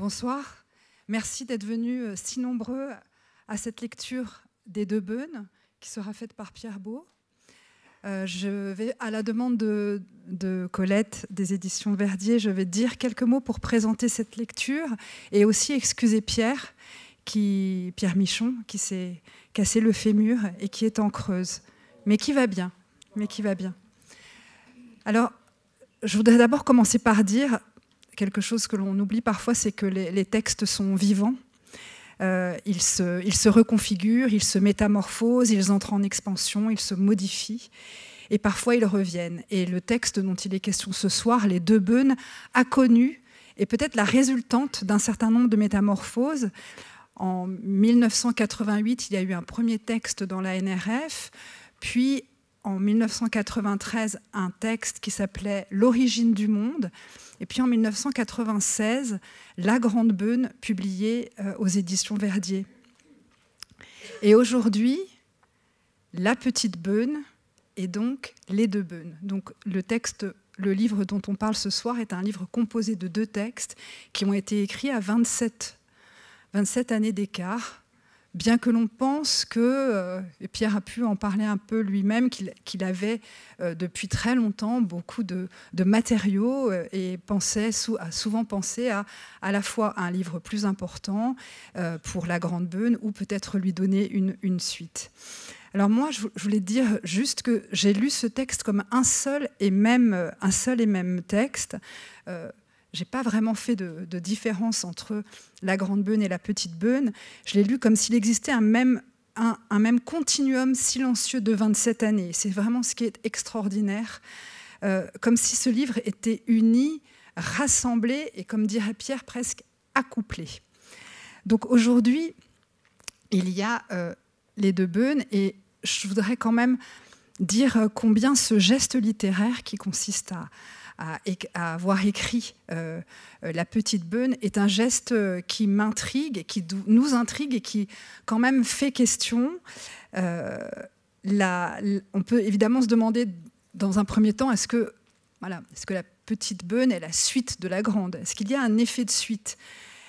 Bonsoir. Merci d'être venus euh, si nombreux à cette lecture des deux Beunes qui sera faite par Pierre Beau. je vais, à la demande de, Colette des éditions Verdier, je vais dire quelques mots pour présenter cette lecture et aussi excuser Pierre, qui, Pierre Michon, qui s'est cassé le fémur et qui est en creuse, mais qui va bien, mais qui va bien. Alors, je voudrais d'abord commencer par dire quelque chose que l'on oublie parfois, c'est que les, textes sont vivants. Euh, ils, se, reconfigurent, ils se métamorphosent, ils entrent en expansion, ils se modifient. Et parfois, ils reviennent. Et le texte dont il est question ce soir, Les deux Beunes, a connu, et peut-être la résultante d'un certain nombre de métamorphoses. En 1988, il y a eu un premier texte dans la NRF, puis en 1993, un texte qui s'appelait L'origine du monde, et puis en 1996, La Grande Beune, publiée euh, aux éditions Verdier. Et aujourd'hui, La Petite Beune et donc Les Deux Beunes. Donc le texte le livre dont on parle ce soir est un livre composé de deux textes qui ont été écrits à 27, 27 années d'écart bien que l'on pense que, euh, et Pierre a pu en parler un peu lui-même, qu'il avait euh, depuis très longtemps beaucoup de, matériaux euh, et pensait, a souvent pensé à à la fois un livre plus important pour la Grande Beune ou peut-être lui donner une, suite. Alors moi, je voulais dire juste que j'ai lu ce texte comme un seul et même, un seul et même texte. J'ai pas vraiment fait de, différence entre la grande beune et la petite beune. Je l'ai lu comme s'il existait un même, un, même continuum silencieux de 27 années. C'est vraiment ce qui est extraordinaire. Euh, comme si ce livre était uni, rassemblé et, comme dirait Pierre, presque accouplé. Donc aujourd'hui, il y a euh, les deux beunes et je voudrais quand même dire euh, combien ce geste littéraire qui consiste à, à, avoir écrit euh, euh, La Petite Beune est un geste euh, qui m'intrigue, qui nous intrigue et qui quand même fait question. on peut évidemment se demander dans un premier temps, est-ce que, voilà, est -ce que la Petite Beune est la suite de la Grande Est-ce qu'il y a un effet de suite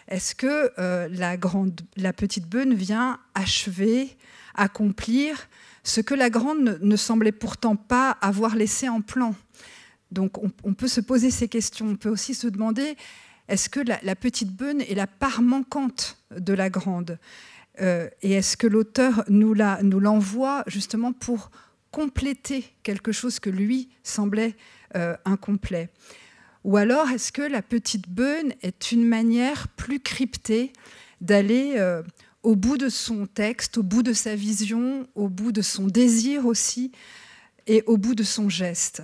est-ce que la, grande, la petite beune vient achever, accomplir ce que la grande ne semblait pourtant pas avoir laissé en plan donc on, peut se poser ces questions. On peut aussi se demander, est-ce que la, petite beune est la part manquante de la grande euh, Et est-ce que l'auteur nous l'envoie justement pour compléter quelque chose que lui semblait euh, incomplet Ou alors est-ce que la petite beune est une manière plus cryptée d'aller... Euh, au bout de son texte, au bout de sa vision, au bout de son désir aussi, et au bout de son geste.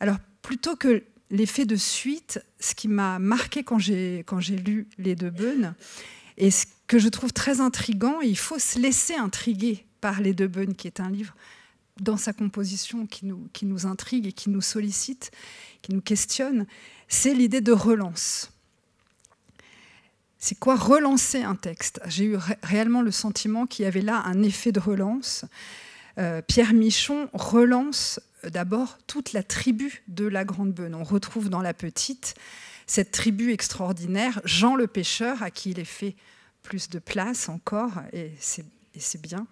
Alors plutôt que l'effet de suite, ce qui m'a marqué quand j'ai lu les deux Bunes, et ce que je trouve très intrigant, il faut se laisser intriguer par les deux Bonnes, qui est un livre dans sa composition qui nous, intrigue et qui nous sollicite, qui nous questionne, c'est l'idée de relance. C'est quoi relancer un texte J'ai eu réellement le sentiment qu'il y avait là un effet de relance. Euh, Pierre Michon relance euh, d'abord toute la tribu de la Grande Beune. On retrouve dans la petite cette tribu extraordinaire, Jean le pêcheur, à qui il est fait plus de place encore, et c'est bien,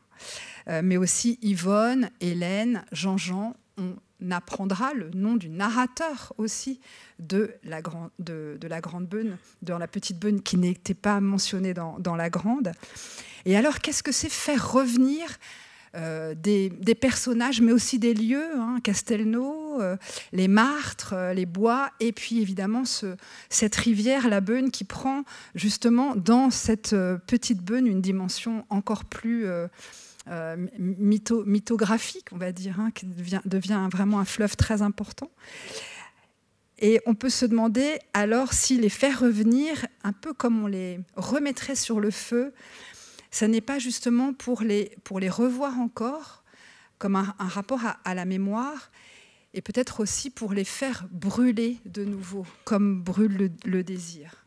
euh, mais aussi Yvonne, Hélène, Jean-Jean. On apprendra le nom du narrateur aussi de la, de, la Grande Beune, dans la Petite Beune qui n'était pas mentionnée dans, la Grande. Et alors, qu'est-ce que c'est faire revenir euh, des, personnages, mais aussi des lieux, hein, Castelnau, euh, les Martres, euh, les Bois, et puis évidemment cette rivière, la Beune, qui prend justement dans cette petite Beune une dimension encore plus... mythographique, on va dire, hein, qui devient, devient, vraiment un fleuve très important. Et on peut se demander alors si les faire revenir, un peu comme on les remettrait sur le feu, ce n'est pas justement pour les, pour les revoir encore comme un, rapport à, la mémoire et peut-être aussi pour les faire brûler de nouveau, comme brûle le, désir.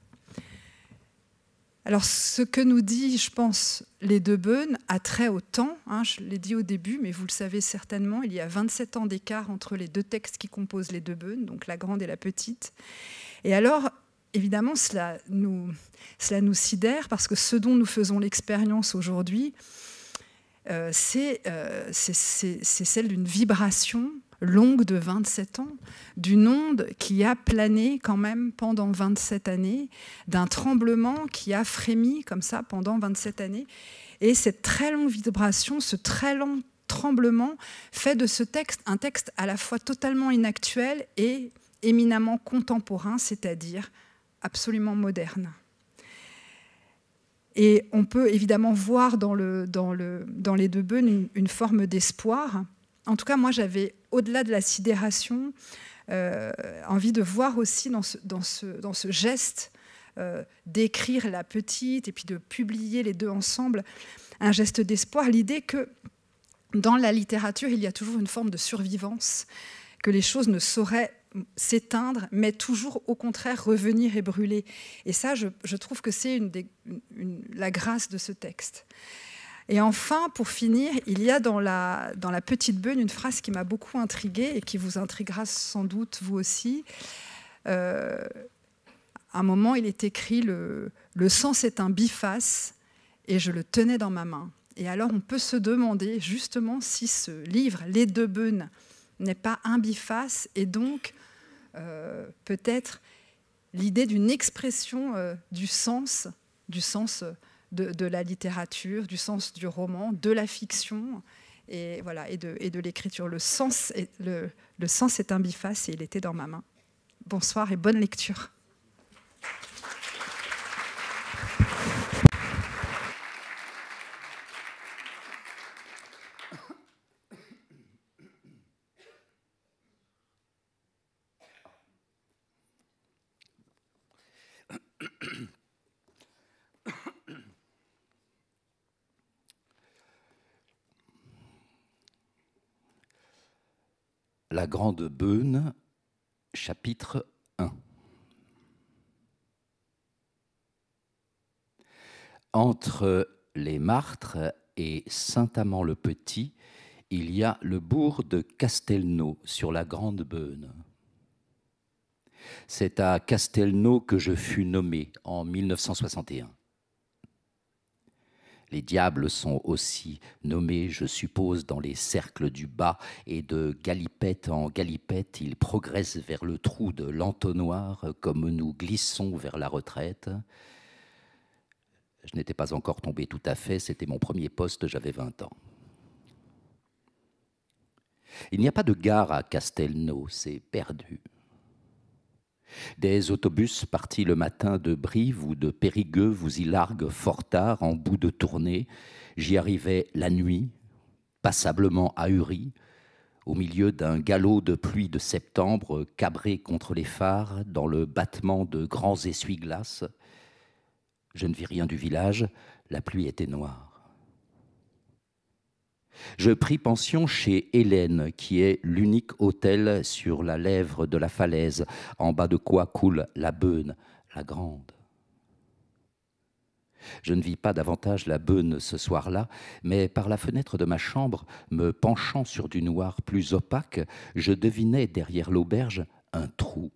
Alors ce que nous dit, je pense, les deux Beunes a trait au temps, hein, je l'ai dit au début, mais vous le savez certainement, il y a 27 ans d'écart entre les deux textes qui composent les deux Beunes, donc la grande et la petite. Et alors, évidemment, cela nous, sidère parce que ce dont nous faisons l'expérience aujourd'hui, euh, euh, c'est celle d'une vibration longue de 27 ans, d'une onde qui a plané quand même pendant 27 années, d'un tremblement qui a frémi comme ça pendant 27 années. Et cette très longue vibration, ce très long tremblement fait de ce texte un texte à la fois totalement inactuel et éminemment contemporain, c'est-à-dire absolument moderne. Et on peut évidemment voir dans, les deux bœufs une, forme d'espoir. En tout cas, moi, j'avais, au-delà de la sidération, euh, envie de voir aussi dans ce, geste euh, d'écrire la petite et puis de publier les deux ensemble un geste d'espoir, l'idée que dans la littérature, il y a toujours une forme de survivance, que les choses ne sauraient s'éteindre, mais toujours au contraire revenir et brûler. Et ça, je, trouve que c'est la grâce de ce texte. Et enfin, pour finir, il y a dans la, petite beune une phrase qui m'a beaucoup intriguée et qui vous intriguera sans doute vous aussi. Euh, à un moment, il est écrit le, le sens est un biface et je le tenais dans ma main. Et alors, on peut se demander justement si ce livre, Les deux beunes, n'est pas un biface et donc euh, peut-être l'idée d'une expression euh, du sens, du sens euh, de, la littérature, du sens du roman, de la fiction et, voilà, et de, l'écriture. Le sens, le sens est un biface et il était dans ma main. Bonsoir et bonne lecture. La Grande Beune, chapitre 1. Entre les Martres et Saint-Amand-le-Petit, il y a le bourg de Castelnau sur la Grande Beune. C'est à Castelnau que je fus nommé en 1961. Les diables sont aussi nommés, je suppose, dans les cercles du bas, et de galipette en galipette, ils progressent vers le trou de l'entonnoir, comme nous glissons vers la retraite. Je n'étais pas encore tombé tout à fait, c'était mon premier poste, j'avais 20 ans. Il n'y a pas de gare à Castelnau, c'est perdu. Des autobus partis le matin de Brive ou de Périgueux vous y larguent fort tard, en bout de tournée. J'y arrivais la nuit, passablement ahuri, au milieu d'un galop de pluie de septembre cabré contre les phares dans le battement de grands essuie-glaces. Je ne vis rien du village, la pluie était noire. Je pris pension chez Hélène, qui est l'unique hôtel sur la lèvre de la falaise, en bas de quoi coule la Beune, la grande. Je ne vis pas davantage la Beune ce soir-là, mais par la fenêtre de ma chambre, me penchant sur du noir plus opaque, je devinais derrière l'auberge un trou.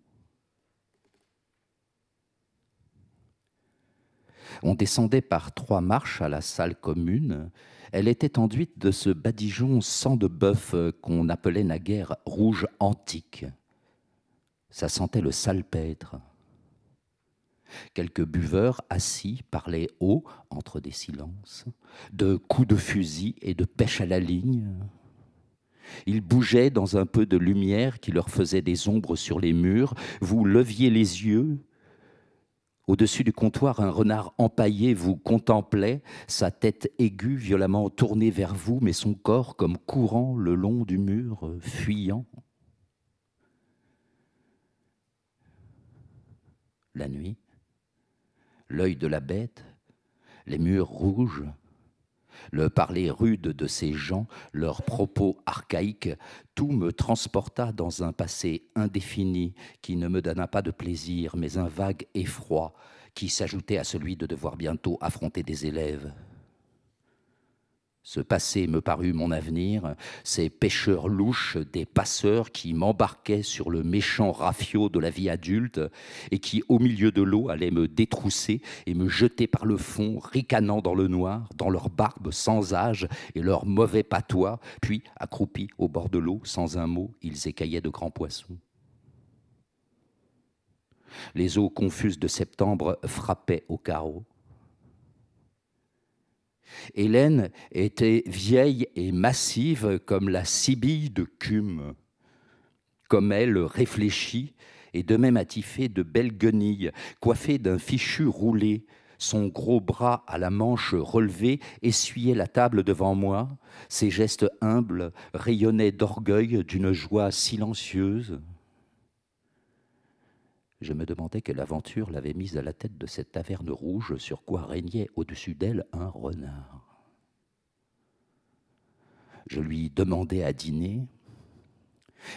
On descendait par trois marches à la salle commune, elle était enduite de ce badigeon sang de bœuf euh, qu'on appelait naguère rouge antique. Ça sentait le salpêtre. Quelques buveurs assis parlaient haut, entre des silences, de coups de fusil et de pêche à la ligne. Ils bougeaient dans un peu de lumière qui leur faisait des ombres sur les murs. Vous leviez les yeux au-dessus du comptoir, un renard empaillé vous contemplait, sa tête aiguë violemment tournée vers vous, mais son corps comme courant le long du mur, fuyant. La nuit, l'œil de la bête, les murs rouges, le parler rude de ces gens, leurs propos archaïques, tout me transporta dans un passé indéfini qui ne me donna pas de plaisir, mais un vague effroi qui s'ajoutait à celui de devoir bientôt affronter des élèves. Ce passé me parut mon avenir, ces pêcheurs louches, des passeurs qui m'embarquaient sur le méchant rafio de la vie adulte et qui, au milieu de l'eau, allaient me détrousser et me jeter par le fond, ricanant dans le noir, dans leur barbe sans âge et leur mauvais patois, puis, accroupis au bord de l'eau, sans un mot, ils écaillaient de grands poissons. Les eaux confuses de septembre frappaient au carreau. Hélène était vieille et massive comme la Sibylle de Cume. Comme elle réfléchit et de même attifée de belles guenilles, coiffée d'un fichu roulé, son gros bras à la manche relevée essuyait la table devant moi, ses gestes humbles rayonnaient d'orgueil d'une joie silencieuse. Je me demandais quelle aventure l'avait mise à la tête de cette taverne rouge sur quoi régnait au-dessus d'elle un renard. Je lui demandai à dîner.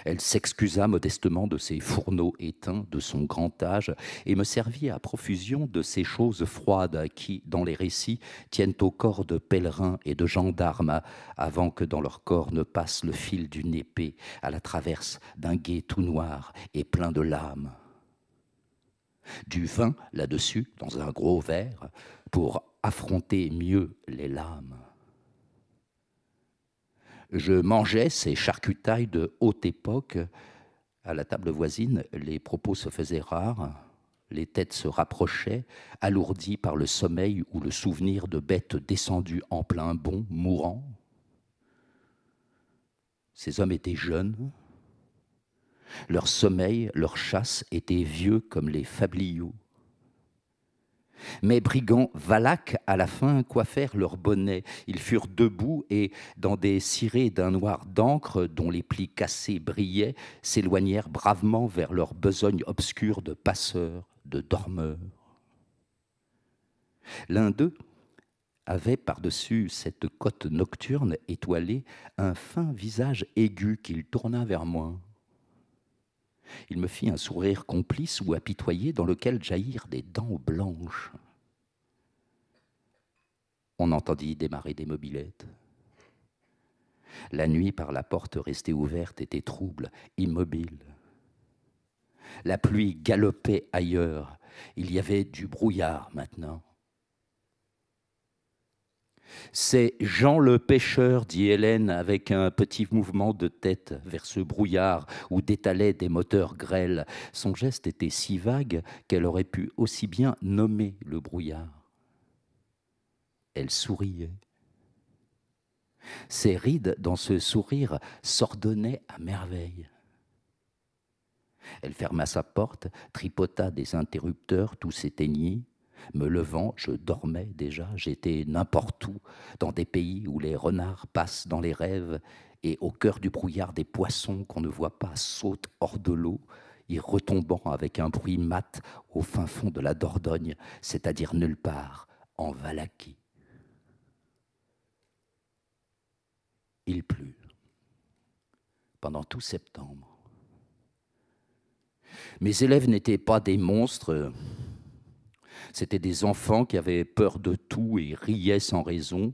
Elle s'excusa modestement de ses fourneaux éteints, de son grand âge, et me servit à profusion de ces choses froides qui, dans les récits, tiennent au corps de pèlerins et de gendarmes, avant que dans leur corps ne passe le fil d'une épée à la traverse d'un guet tout noir et plein de lames du vin là-dessus, dans un gros verre, pour affronter mieux les lames. Je mangeais ces charcutailles de haute époque. À la table voisine, les propos se faisaient rares, les têtes se rapprochaient, alourdies par le sommeil ou le souvenir de bêtes descendues en plein bond, mourant. Ces hommes étaient jeunes, leur sommeil, leur chasse étaient vieux comme les fabliaux. Mais brigands valaques, à la fin, coiffèrent leurs bonnets. Ils furent debout et, dans des cirés d'un noir d'encre dont les plis cassés brillaient, s'éloignèrent bravement vers leur besogne obscure de passeurs, de dormeurs. L'un d'eux avait par-dessus cette côte nocturne étoilée un fin visage aigu qu'il tourna vers moi. Il me fit un sourire complice ou apitoyé dans lequel jaillirent des dents blanches. On entendit démarrer des mobilettes. La nuit, par la porte restée ouverte, était trouble, immobile. La pluie galopait ailleurs. Il y avait du brouillard maintenant. C'est Jean le pêcheur, dit Hélène, avec un petit mouvement de tête vers ce brouillard où détalaient des moteurs grêles. Son geste était si vague qu'elle aurait pu aussi bien nommer le brouillard. Elle souriait. Ses rides, dans ce sourire, s'ordonnaient à merveille. Elle ferma sa porte, tripota des interrupteurs, tout s'éteignit. Me levant, je dormais déjà, j'étais n'importe où, dans des pays où les renards passent dans les rêves, et au cœur du brouillard des poissons qu'on ne voit pas sautent hors de l'eau, y retombant avec un bruit mat au fin fond de la Dordogne, c'est-à-dire nulle part, en Valaquie. Il plut pendant tout septembre. Mes élèves n'étaient pas des monstres, c'était des enfants qui avaient peur de tout et riaient sans raison.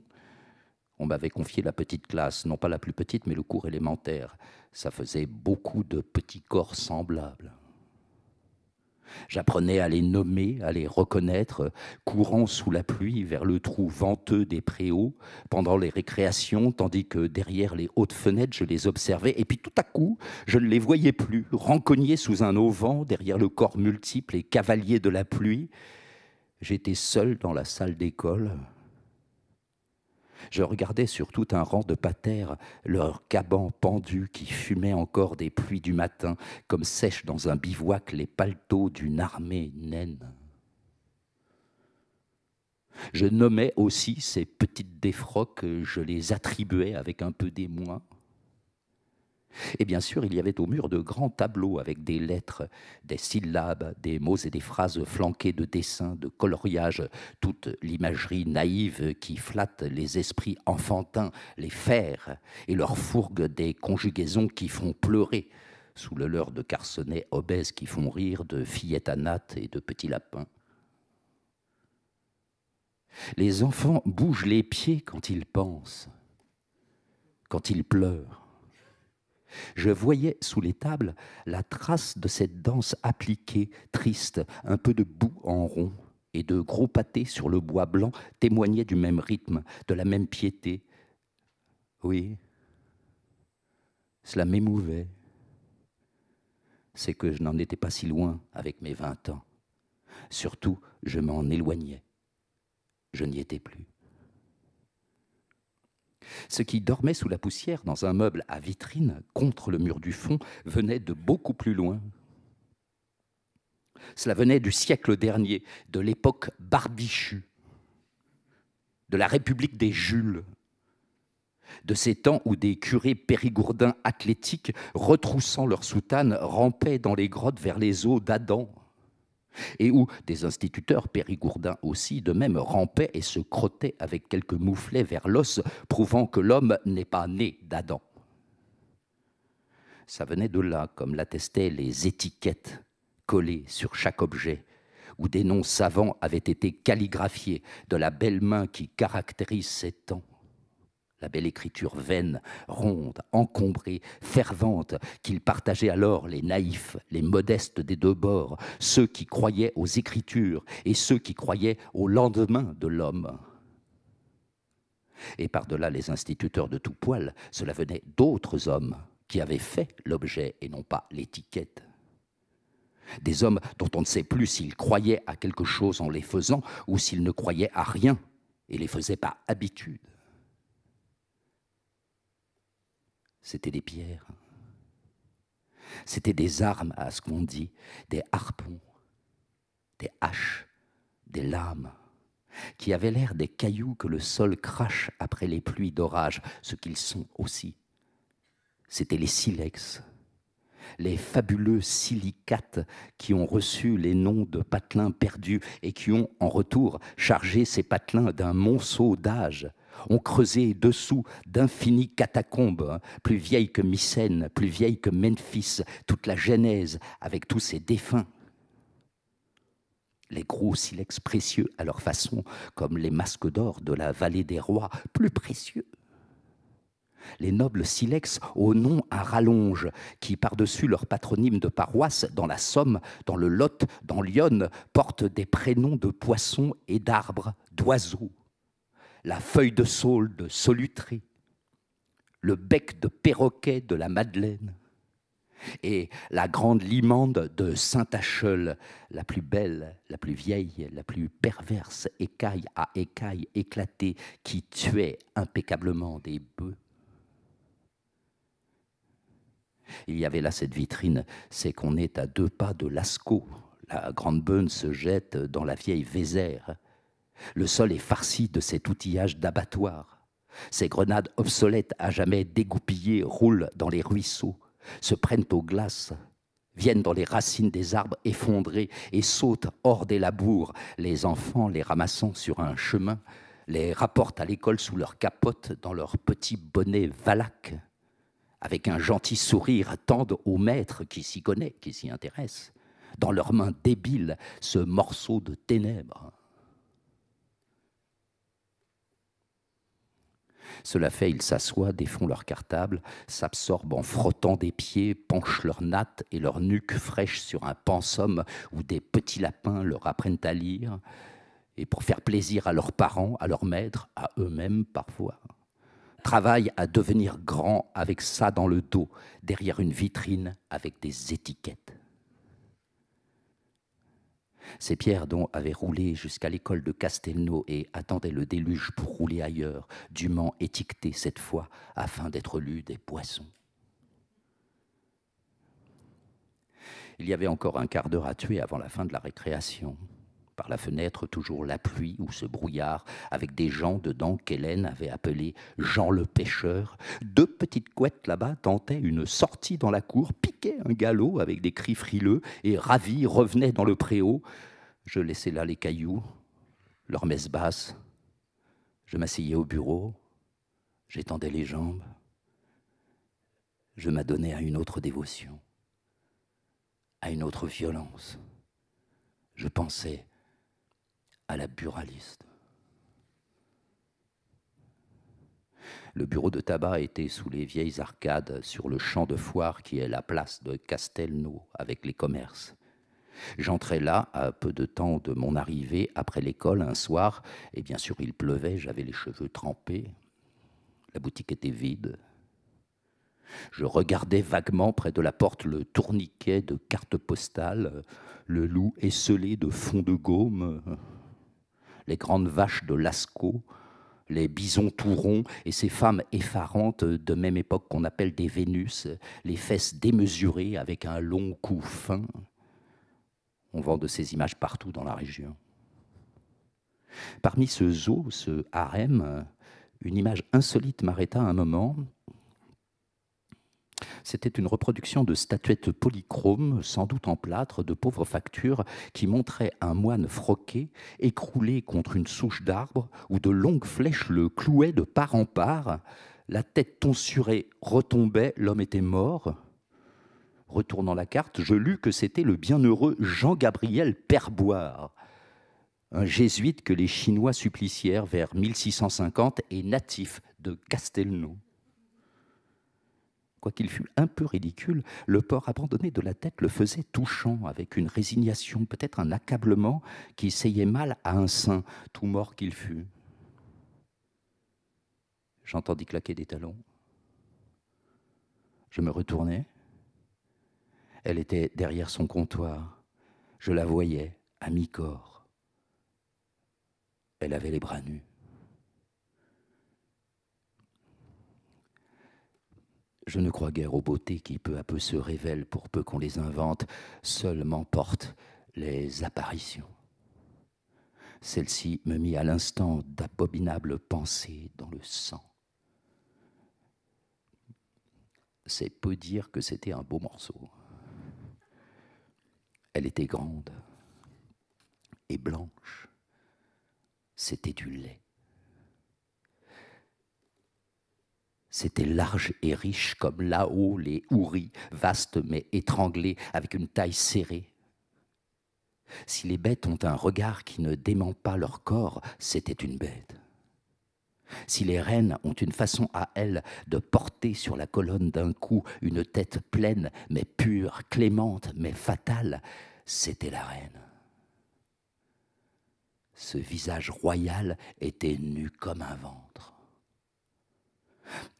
On m'avait confié la petite classe, non pas la plus petite, mais le cours élémentaire. Ça faisait beaucoup de petits corps semblables. J'apprenais à les nommer, à les reconnaître, courant sous la pluie vers le trou venteux des préaux pendant les récréations, tandis que derrière les hautes fenêtres, je les observais, et puis tout à coup, je ne les voyais plus, rencognés sous un auvent, derrière le corps multiple et cavalier de la pluie, J'étais seul dans la salle d'école. Je regardais sur tout un rang de patères leurs cabans pendus qui fumaient encore des pluies du matin, comme sèchent dans un bivouac les paletots d'une armée naine. Je nommais aussi ces petites défroques, je les attribuais avec un peu d'émoi. Et bien sûr, il y avait au mur de grands tableaux avec des lettres, des syllabes, des mots et des phrases flanquées de dessins, de coloriages, toute l'imagerie naïve qui flatte les esprits enfantins, les fers et leur fourgue des conjugaisons qui font pleurer sous le leur de carcenets obèses qui font rire de fillettes à nattes et de petits lapins. Les enfants bougent les pieds quand ils pensent, quand ils pleurent je voyais sous les tables la trace de cette danse appliquée, triste, un peu de boue en rond, et de gros pâtés sur le bois blanc témoignaient du même rythme, de la même piété. Oui, cela m'émouvait. C'est que je n'en étais pas si loin avec mes vingt ans. Surtout, je m'en éloignais. Je n'y étais plus. Ce qui dormait sous la poussière dans un meuble à vitrine contre le mur du fond venait de beaucoup plus loin. Cela venait du siècle dernier, de l'époque barbichue, de la République des Jules, de ces temps où des curés périgourdins athlétiques, retroussant leurs soutanes, rampaient dans les grottes vers les eaux d'Adam et où des instituteurs périgourdins aussi de même rampaient et se crottaient avec quelques mouflets vers l'os, prouvant que l'homme n'est pas né d'Adam. Ça venait de là, comme l'attestaient les étiquettes collées sur chaque objet, où des noms savants avaient été calligraphiés de la belle main qui caractérise ces temps. La belle écriture vaine, ronde, encombrée, fervente, qu'ils partageaient alors les naïfs, les modestes des deux bords, ceux qui croyaient aux écritures et ceux qui croyaient au lendemain de l'homme. Et par-delà les instituteurs de tout poil, cela venait d'autres hommes qui avaient fait l'objet et non pas l'étiquette. Des hommes dont on ne sait plus s'ils croyaient à quelque chose en les faisant ou s'ils ne croyaient à rien et les faisaient par habitude. c'était des pierres. C'était des armes à ce qu'on dit, des harpons, des haches, des lames, qui avaient l'air des cailloux que le sol crache après les pluies d'orage, ce qu'ils sont aussi. C'étaient les silex, les fabuleux silicates qui ont reçu les noms de patelins perdus et qui ont, en retour, chargé ces patelins d'un monceau d'âge ont creusé dessous d'infinies catacombes, hein. plus vieilles que Mycène, plus vieilles que Memphis, toute la Genèse, avec tous ses défunts. Les gros silex précieux à leur façon, comme les masques d'or de la vallée des rois, plus précieux les nobles silex au nom à rallonge, qui, par-dessus leur patronyme de paroisse, dans la Somme, dans le Lot, dans l'Yonne, portent des prénoms de poissons et d'arbres, d'oiseaux la feuille de saule de Solutré, le bec de perroquet de la Madeleine et la grande limande de Saint-Acheul, la plus belle, la plus vieille, la plus perverse, écaille à écaille éclatée, qui tuait impeccablement des bœufs. Il y avait là cette vitrine, c'est qu'on est à deux pas de Lascaux. La grande bonne se jette dans la vieille Vézère. Le sol est farci de cet outillage d'abattoir. Ces grenades obsolètes à jamais dégoupillées roulent dans les ruisseaux, se prennent aux glaces, viennent dans les racines des arbres effondrés et sautent hors des labours, les enfants les ramassant sur un chemin, les rapportent à l'école sous leur capote dans leur petit bonnet valaque. Avec un gentil sourire, tendent au maître qui s'y connaît, qui s'y intéresse, dans leurs mains débiles, ce morceau de ténèbres. Cela fait, ils s'assoient, défont leur cartable, s'absorbent en frottant des pieds, penchent leur natte et leur nuque fraîche sur un pensum où des petits lapins leur apprennent à lire, et pour faire plaisir à leurs parents, à leurs maîtres, à eux-mêmes parfois. Travaillent à devenir grands avec ça dans le dos, derrière une vitrine avec des étiquettes. Ces pierres dont avaient roulé jusqu'à l'école de Castelnau et attendaient le déluge pour rouler ailleurs, dûment étiquetées cette fois, afin d'être lues des poissons. Il y avait encore un quart d'heure à tuer avant la fin de la récréation par la fenêtre toujours la pluie ou ce brouillard, avec des gens dedans qu'Hélène avait appelés Jean le pêcheur. Deux petites couettes là-bas tentaient une sortie dans la cour, piquaient un galop avec des cris frileux, et ravis revenaient dans le préau. Je laissais là les cailloux, leur messe basse. Je m'asseyais au bureau, j'étendais les jambes. Je m'adonnais à une autre dévotion, à une autre violence. Je pensais à la buraliste. Le bureau de tabac était sous les vieilles arcades sur le champ de foire qui est la place de Castelnau avec les commerces. J'entrais là à peu de temps de mon arrivée après l'école un soir, et bien sûr il pleuvait, j'avais les cheveux trempés. La boutique était vide. Je regardais vaguement près de la porte le tourniquet de cartes postales, le loup esselé de fond de gomme, les grandes vaches de Lascaux, les bisons tout ronds et ces femmes effarantes de même époque qu'on appelle des Vénus, les fesses démesurées avec un long cou fin. On vend de ces images partout dans la région. Parmi ce zoo, ce harem, une image insolite m'arrêta un moment. C'était une reproduction de statuettes polychromes, sans doute en plâtre, de pauvre facture, qui montrait un moine froqué, écroulé contre une souche d'arbre, où de longues flèches le clouaient de part en part. La tête tonsurée retombait, l'homme était mort. Retournant la carte, je lus que c'était le bienheureux Jean-Gabriel Perboire, un jésuite que les Chinois supplicièrent vers 1650 et natif de Castelnau quoiqu'il fût un peu ridicule, le port abandonné de la tête le faisait touchant, avec une résignation, peut-être un accablement, qui essayait mal à un saint, tout mort qu'il fût. J'entendis claquer des talons. Je me retournai. Elle était derrière son comptoir. Je la voyais, à mi-corps. Elle avait les bras nus. Je ne crois guère aux beautés qui peu à peu se révèlent pour peu qu'on les invente, seulement m'emportent les apparitions. Celle-ci me mit à l'instant d'abominables pensées dans le sang. C'est peu dire que c'était un beau morceau. Elle était grande et blanche. C'était du lait. C'était large et riche comme là-haut les houris, vastes mais étranglées, avec une taille serrée. Si les bêtes ont un regard qui ne dément pas leur corps, c'était une bête. Si les reines ont une façon à elles de porter sur la colonne d'un coup une tête pleine mais pure, clémente mais fatale, c'était la reine. Ce visage royal était nu comme un ventre.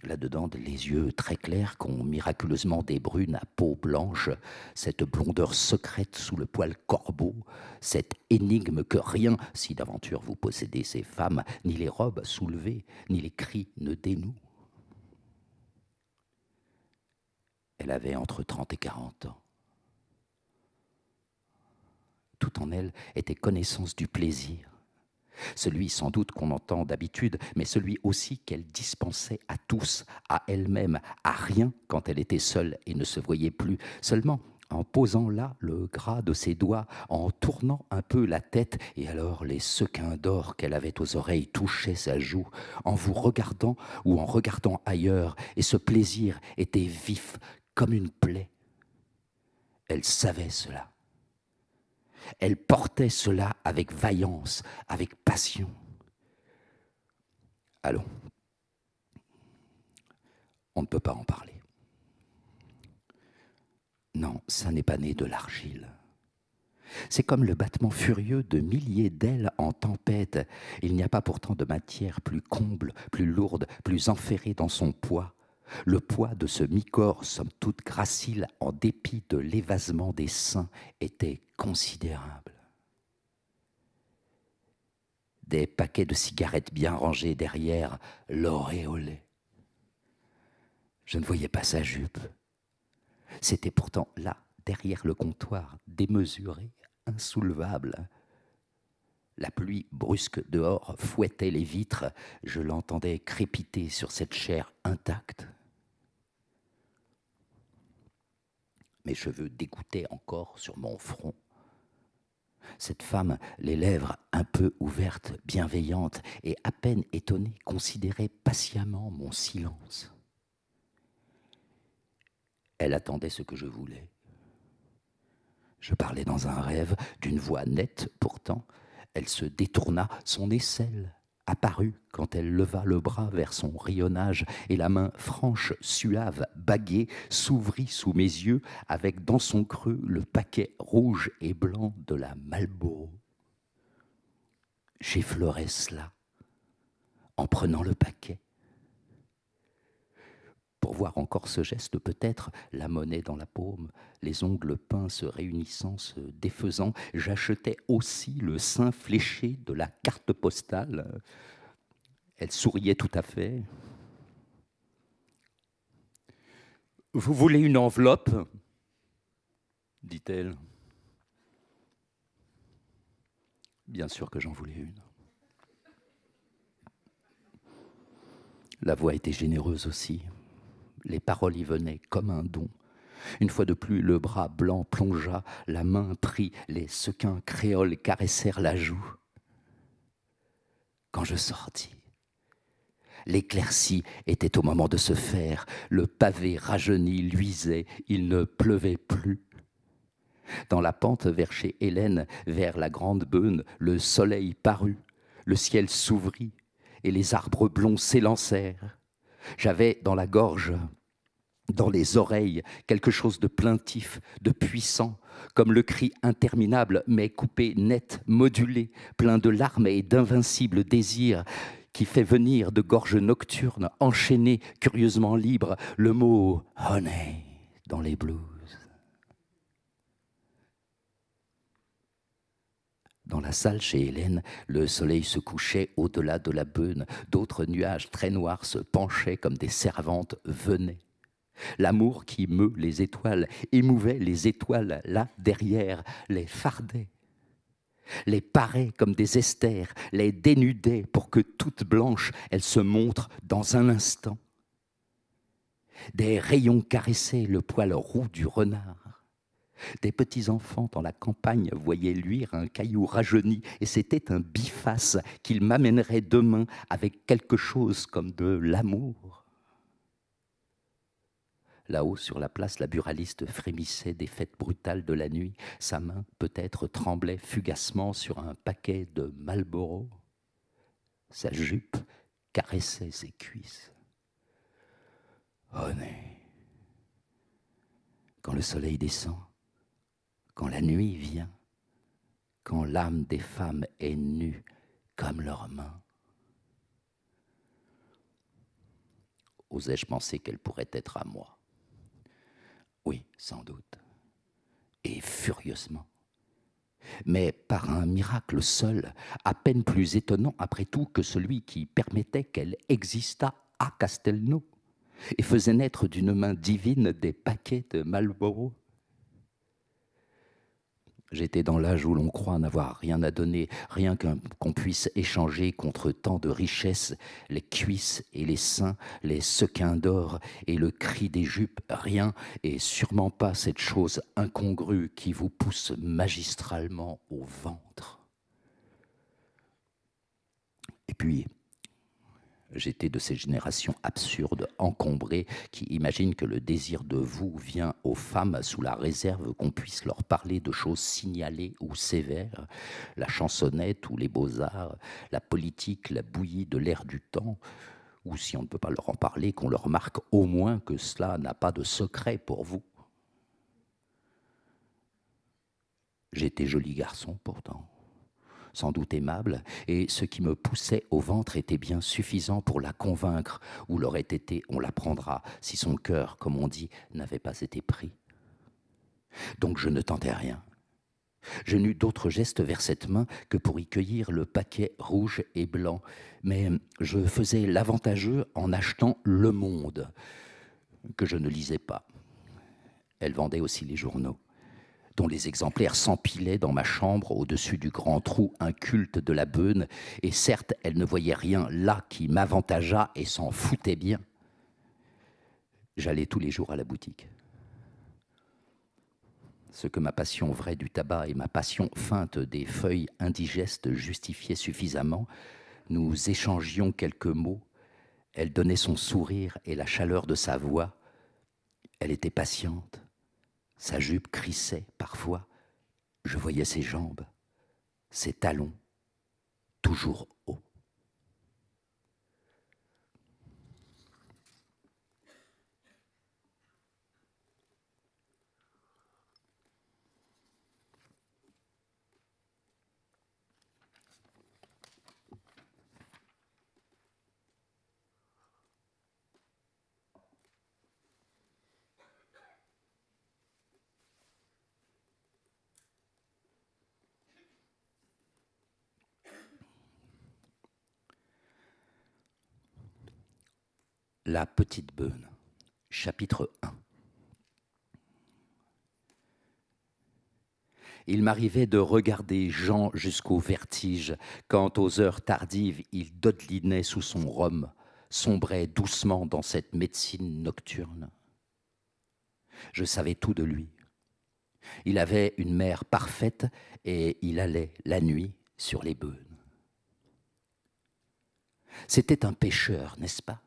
Là-dedans, les yeux très clairs qu'ont miraculeusement des brunes à peau blanche, cette blondeur secrète sous le poil corbeau, cette énigme que rien, si d'aventure vous possédez ces femmes, ni les robes soulevées, ni les cris ne dénouent. Elle avait entre 30 et 40 ans. Tout en elle était connaissance du plaisir, celui sans doute qu'on entend d'habitude, mais celui aussi qu'elle dispensait à tous, à elle-même, à rien quand elle était seule et ne se voyait plus, seulement en posant là le gras de ses doigts, en tournant un peu la tête, et alors les sequins d'or qu'elle avait aux oreilles touchaient sa joue, en vous regardant ou en regardant ailleurs, et ce plaisir était vif comme une plaie. Elle savait cela. Elle portait cela avec vaillance, avec passion. Allons, on ne peut pas en parler. Non, ça n'est pas né de l'argile. C'est comme le battement furieux de milliers d'ailes en tempête. Il n'y a pas pourtant de matière plus comble, plus lourde, plus enferrée dans son poids le poids de ce mi-corps, somme toute gracile, en dépit de l'évasement des seins, était considérable. Des paquets de cigarettes bien rangés derrière l'auréolaient. Je ne voyais pas sa jupe. C'était pourtant là, derrière le comptoir, démesuré, insoulevable. La pluie brusque dehors fouettait les vitres, je l'entendais crépiter sur cette chair intacte. mes cheveux dégoûtaient encore sur mon front. Cette femme, les lèvres un peu ouvertes, bienveillante et à peine étonnée, considérait patiemment mon silence. Elle attendait ce que je voulais. Je parlais dans un rêve, d'une voix nette pourtant. Elle se détourna, son aisselle apparut quand elle leva le bras vers son rayonnage et la main franche, suave, baguée s'ouvrit sous mes yeux avec dans son creux le paquet rouge et blanc de la Malboro. J'effleurais cela en prenant le paquet pour voir encore ce geste peut-être, la monnaie dans la paume, les ongles peints se réunissant, se défaisant, j'achetais aussi le sein fléché de la carte postale. Elle souriait tout à fait. Vous voulez une enveloppe dit-elle. Bien sûr que j'en voulais une. La voix était généreuse aussi les paroles y venaient comme un don. Une fois de plus, le bras blanc plongea, la main prit, les sequins créoles caressèrent la joue. Quand je sortis, l'éclaircie était au moment de se faire, le pavé rajeuni luisait, il ne pleuvait plus. Dans la pente vers chez Hélène, vers la grande beune, le soleil parut, le ciel s'ouvrit et les arbres blonds s'élancèrent. J'avais dans la gorge dans les oreilles quelque chose de plaintif, de puissant, comme le cri interminable mais coupé net, modulé, plein de larmes et d'invincible désir qui fait venir de gorges nocturnes, enchaînées, curieusement libres, le mot honey dans les blues. Dans la salle chez Hélène, le soleil se couchait au-delà de la beune, d'autres nuages très noirs se penchaient comme des servantes venaient L'amour qui meut les étoiles, émouvait les étoiles là derrière, les fardait, les parait comme des esters, les dénudait pour que toutes blanches elles se montrent dans un instant. Des rayons caressaient le poil roux du renard. Des petits enfants dans la campagne voyaient luire un caillou rajeuni, et c'était un biface qu'il m'amènerait demain avec quelque chose comme de l'amour. Là-haut, sur la place, la buraliste frémissait des fêtes brutales de la nuit. Sa main, peut-être, tremblait fugacement sur un paquet de Marlboro. Sa jupe caressait ses cuisses. René, oh, quand le soleil descend, quand la nuit vient, quand l'âme des femmes est nue comme leurs mains, osais-je penser qu'elle pourrait être à moi oui, sans doute. Et furieusement. Mais par un miracle seul, à peine plus étonnant après tout que celui qui permettait qu'elle existât à Castelnau et faisait naître d'une main divine des paquets de Malboro. J'étais dans l'âge où l'on croit n'avoir rien à donner, rien qu'on puisse échanger contre tant de richesses, les cuisses et les seins, les sequins d'or et le cri des jupes, rien, et sûrement pas cette chose incongrue qui vous pousse magistralement au ventre. Et puis, J'étais de ces générations absurdes, encombrées, qui imaginent que le désir de vous vient aux femmes sous la réserve qu'on puisse leur parler de choses signalées ou sévères, la chansonnette ou les beaux-arts, la politique, la bouillie de l'air du temps, ou si on ne peut pas leur en parler, qu'on leur marque au moins que cela n'a pas de secret pour vous. J'étais joli garçon pourtant sans doute aimable, et ce qui me poussait au ventre était bien suffisant pour la convaincre, ou l'aurait été, on la prendra, si son cœur, comme on dit, n'avait pas été pris. Donc je ne tentais rien. Je n'eus d'autre geste vers cette main que pour y cueillir le paquet rouge et blanc, mais je faisais l'avantageux en achetant Le Monde, que je ne lisais pas. Elle vendait aussi les journaux dont les exemplaires s'empilaient dans ma chambre au-dessus du grand trou inculte de la Beune, et certes elle ne voyait rien là qui m'avantageât et s'en foutait bien. J'allais tous les jours à la boutique. Ce que ma passion vraie du tabac et ma passion feinte des feuilles indigestes justifiaient suffisamment, nous échangions quelques mots, elle donnait son sourire et la chaleur de sa voix, elle était patiente, sa jupe crissait parfois. Je voyais ses jambes, ses talons, toujours hauts. La petite beune, chapitre 1. Il m'arrivait de regarder Jean jusqu'au vertige, quand aux heures tardives il dodelinait sous son rhum, sombrait doucement dans cette médecine nocturne. Je savais tout de lui. Il avait une mère parfaite et il allait la nuit sur les beunes. C'était un pêcheur, n'est-ce pas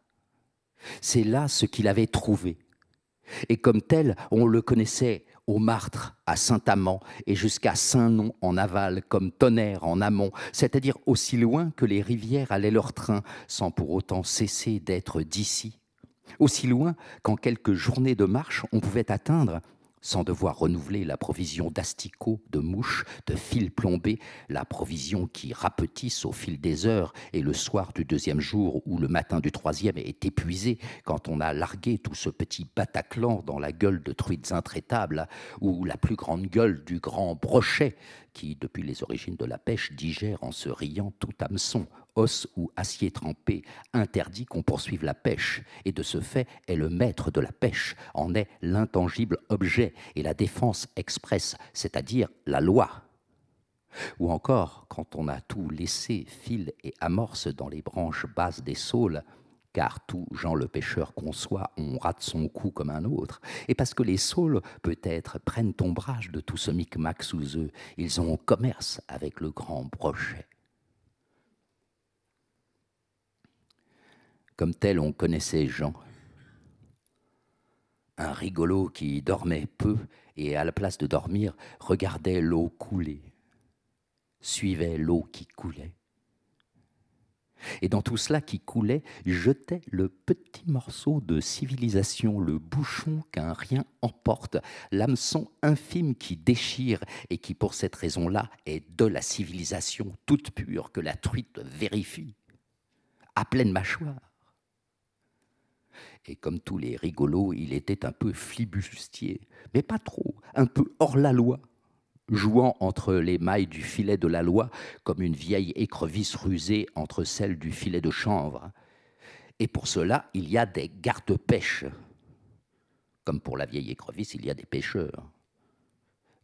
c'est là ce qu'il avait trouvé. Et comme tel, on le connaissait au Martre, à Saint-Amand et jusqu'à Saint-Nom en aval, comme tonnerre en amont, c'est-à-dire aussi loin que les rivières allaient leur train, sans pour autant cesser d'être d'ici. Aussi loin qu'en quelques journées de marche, on pouvait atteindre, sans devoir renouveler la provision d'asticots, de mouches, de fils plombés, la provision qui rapetisse au fil des heures et le soir du deuxième jour ou le matin du troisième est épuisé quand on a largué tout ce petit Bataclan dans la gueule de truites intraitables ou la plus grande gueule du grand brochet qui, depuis les origines de la pêche, digère en se riant tout hameçon os ou acier trempé, interdit qu'on poursuive la pêche, et de ce fait est le maître de la pêche, en est l'intangible objet, et la défense expresse, c'est-à-dire la loi. Ou encore, quand on a tout laissé, fil et amorce dans les branches basses des saules, car tout Jean le pêcheur conçoit, on rate son coup comme un autre, et parce que les saules, peut-être, prennent ombrage de tout ce micmac sous eux, ils ont commerce avec le grand brochet. Comme tel, on connaissait Jean. Un rigolo qui dormait peu et, à la place de dormir, regardait l'eau couler, suivait l'eau qui coulait. Et dans tout cela qui coulait, jetait le petit morceau de civilisation, le bouchon qu'un rien emporte, l'hameçon infime qui déchire et qui, pour cette raison-là, est de la civilisation toute pure que la truite vérifie, à pleine mâchoire. Et comme tous les rigolos, il était un peu flibustier, mais pas trop, un peu hors la loi, jouant entre les mailles du filet de la loi comme une vieille écrevisse rusée entre celles du filet de chanvre. Et pour cela, il y a des gardes-pêches. Comme pour la vieille écrevisse, il y a des pêcheurs.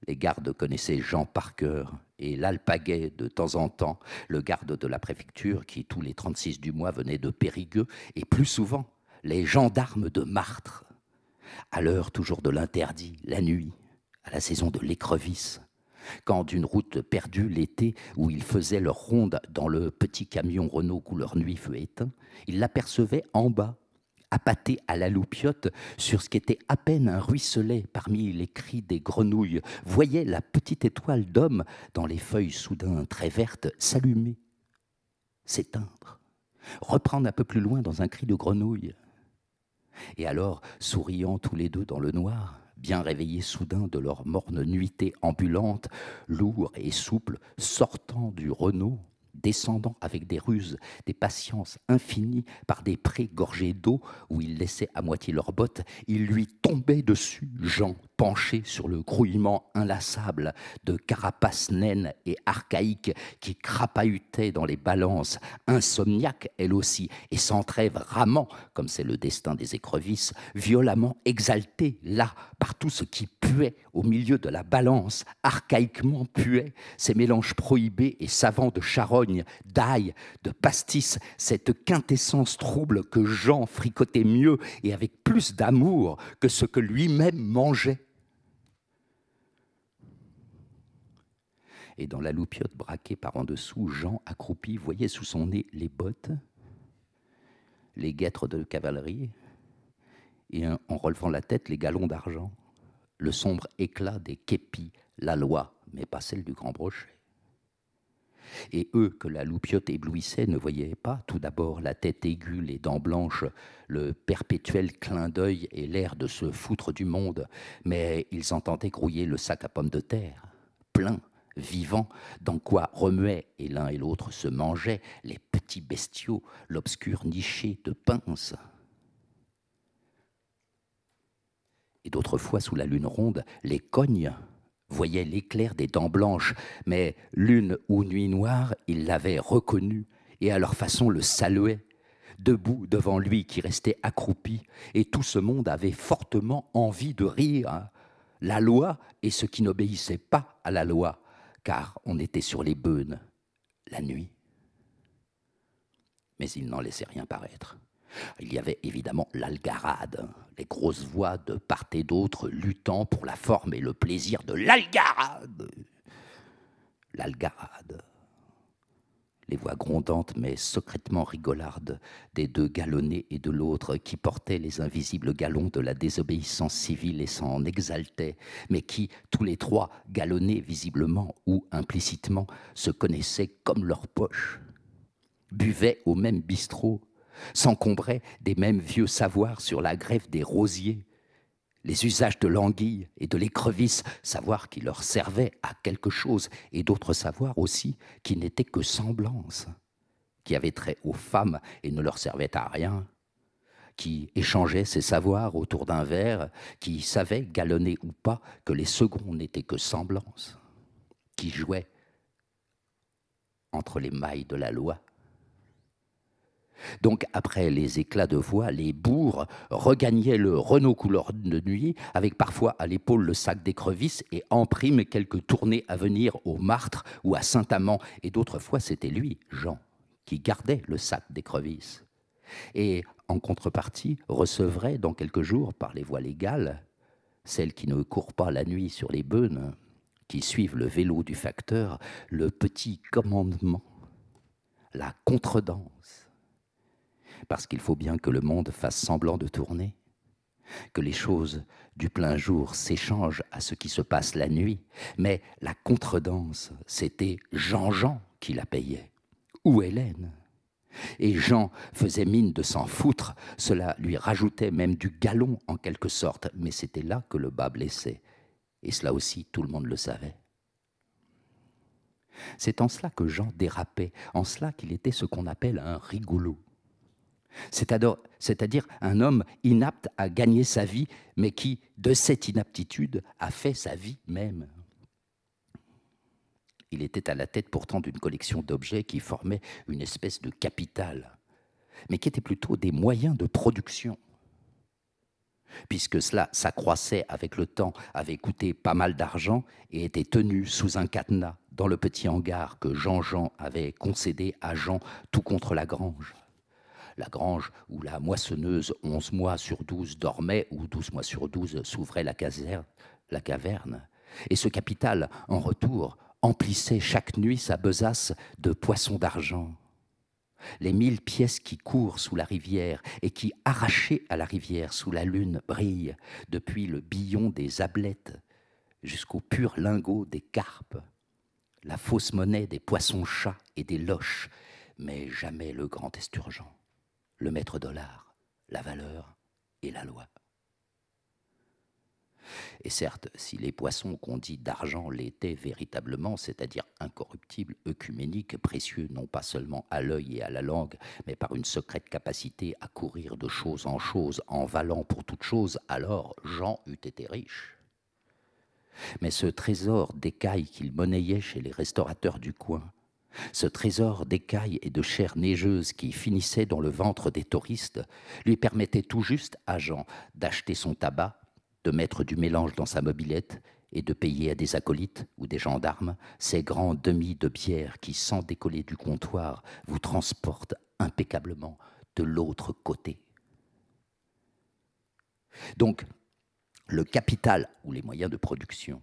Les gardes connaissaient Jean Parker et l'alpaguait de temps en temps, le garde de la préfecture qui, tous les 36 du mois, venait de Périgueux et plus souvent les gendarmes de Martre, à l'heure toujours de l'interdit, la nuit, à la saison de l'écrevisse, quand d'une route perdue l'été où ils faisaient leur ronde dans le petit camion Renault couleur nuit feu éteint, ils l'apercevaient en bas, appâté à la loupiote sur ce qu'était à peine un ruisselet parmi les cris des grenouilles, voyait la petite étoile d'homme dans les feuilles soudain très vertes s'allumer, s'éteindre, reprendre un peu plus loin dans un cri de grenouille et alors, souriant tous les deux dans le noir, bien réveillés soudain de leur morne nuitée ambulante, lourds et souples, sortant du Renault, descendant avec des ruses, des patiences infinies par des prés gorgés d'eau où ils laissaient à moitié leurs bottes, ils lui tombaient dessus, Jean, penché sur le grouillement inlassable de carapaces naines et archaïques qui crapahutaient dans les balances, insomniaques elle aussi, et sans trêve comme c'est le destin des écrevisses, violemment exaltées là par tout ce qui puait au milieu de la balance, archaïquement puait, ces mélanges prohibés et savants de charogne, d'ail, de pastis, cette quintessence trouble que Jean fricotait mieux et avec plus d'amour que ce que lui-même mangeait et dans la loupiote braquée par en dessous, Jean, accroupi, voyait sous son nez les bottes, les guêtres de cavalerie, et en relevant la tête, les galons d'argent, le sombre éclat des képis, la loi, mais pas celle du grand brochet. Et eux, que la loupiote éblouissait, ne voyaient pas tout d'abord la tête aiguë, les dents blanches, le perpétuel clin d'œil et l'air de se foutre du monde, mais ils entendaient grouiller le sac à pommes de terre, plein, vivant, dans quoi remuaient, et l'un et l'autre se mangeaient, les petits bestiaux, l'obscur niché de pinces. Et d'autres fois, sous la lune ronde, les cognes voyaient l'éclair des dents blanches, mais lune ou nuit noire, ils l'avaient reconnu, et à leur façon le saluaient, debout devant lui qui restait accroupi, et tout ce monde avait fortement envie de rire. La loi et ce qui n'obéissait pas à la loi, car on était sur les beunes, la nuit. Mais il n'en laissait rien paraître. Il y avait évidemment l'algarade, les grosses voix de part et d'autre luttant pour la forme et le plaisir de l'algarade. L'algarade les voix grondantes mais secrètement rigolardes des deux galonnés et de l'autre qui portaient les invisibles galons de la désobéissance civile et s'en exaltaient, mais qui, tous les trois, galonnés visiblement ou implicitement, se connaissaient comme leur poche, buvaient au même bistrot, s'encombraient des mêmes vieux savoirs sur la grève des rosiers, les usages de l'anguille et de l'écrevisse, savoir qui leur servait à quelque chose, et d'autres savoirs aussi qui n'étaient que semblances, qui avaient trait aux femmes et ne leur servaient à rien, qui échangeaient ces savoirs autour d'un verre, qui savaient, galonnés ou pas, que les seconds n'étaient que semblances, qui jouaient entre les mailles de la loi donc après les éclats de voix, les bourgs regagnaient le Renault couleur de nuit, avec parfois à l'épaule le sac d'écrevisse et en prime quelques tournées à venir au Martre ou à Saint-Amand. Et d'autres fois, c'était lui, Jean, qui gardait le sac d'écrevisse Et en contrepartie, recevrait dans quelques jours, par les voies légales, celles qui ne courent pas la nuit sur les beunes, qui suivent le vélo du facteur, le petit commandement, la contredanse parce qu'il faut bien que le monde fasse semblant de tourner, que les choses du plein jour s'échangent à ce qui se passe la nuit, mais la contredanse, c'était Jean-Jean qui la payait, ou Hélène. Et Jean faisait mine de s'en foutre, cela lui rajoutait même du galon en quelque sorte, mais c'était là que le bas blessait, et cela aussi tout le monde le savait. C'est en cela que Jean dérapait, en cela qu'il était ce qu'on appelle un rigolo c'est-à-dire un homme inapte à gagner sa vie, mais qui, de cette inaptitude, a fait sa vie même. Il était à la tête pourtant d'une collection d'objets qui formait une espèce de capital, mais qui étaient plutôt des moyens de production. Puisque cela s'accroissait avec le temps, avait coûté pas mal d'argent et était tenu sous un cadenas dans le petit hangar que Jean-Jean avait concédé à Jean tout contre la grange la grange où la moissonneuse 11 mois sur 12 dormait ou 12 mois sur 12 s'ouvrait la, la caverne. Et ce capital, en retour, emplissait chaque nuit sa besace de poissons d'argent. Les mille pièces qui courent sous la rivière et qui, arrachées à la rivière sous la lune, brillent, depuis le billon des ablettes jusqu'au pur lingot des carpes, la fausse monnaie des poissons-chats et des loches, mais jamais le grand esturgeon le maître dollar, la valeur et la loi. Et certes, si les poissons qu'on dit d'argent l'étaient véritablement, c'est-à-dire incorruptibles, œcuméniques, précieux non pas seulement à l'œil et à la langue, mais par une secrète capacité à courir de chose en chose, en valant pour toute chose, alors Jean eût été riche. Mais ce trésor d'écailles qu'il monnayait chez les restaurateurs du coin, ce trésor d'écailles et de chair neigeuse qui finissait dans le ventre des touristes lui permettait tout juste à Jean d'acheter son tabac, de mettre du mélange dans sa mobilette et de payer à des acolytes ou des gendarmes ces grands demi de bière qui, sans décoller du comptoir, vous transportent impeccablement de l'autre côté. Donc, le capital ou les moyens de production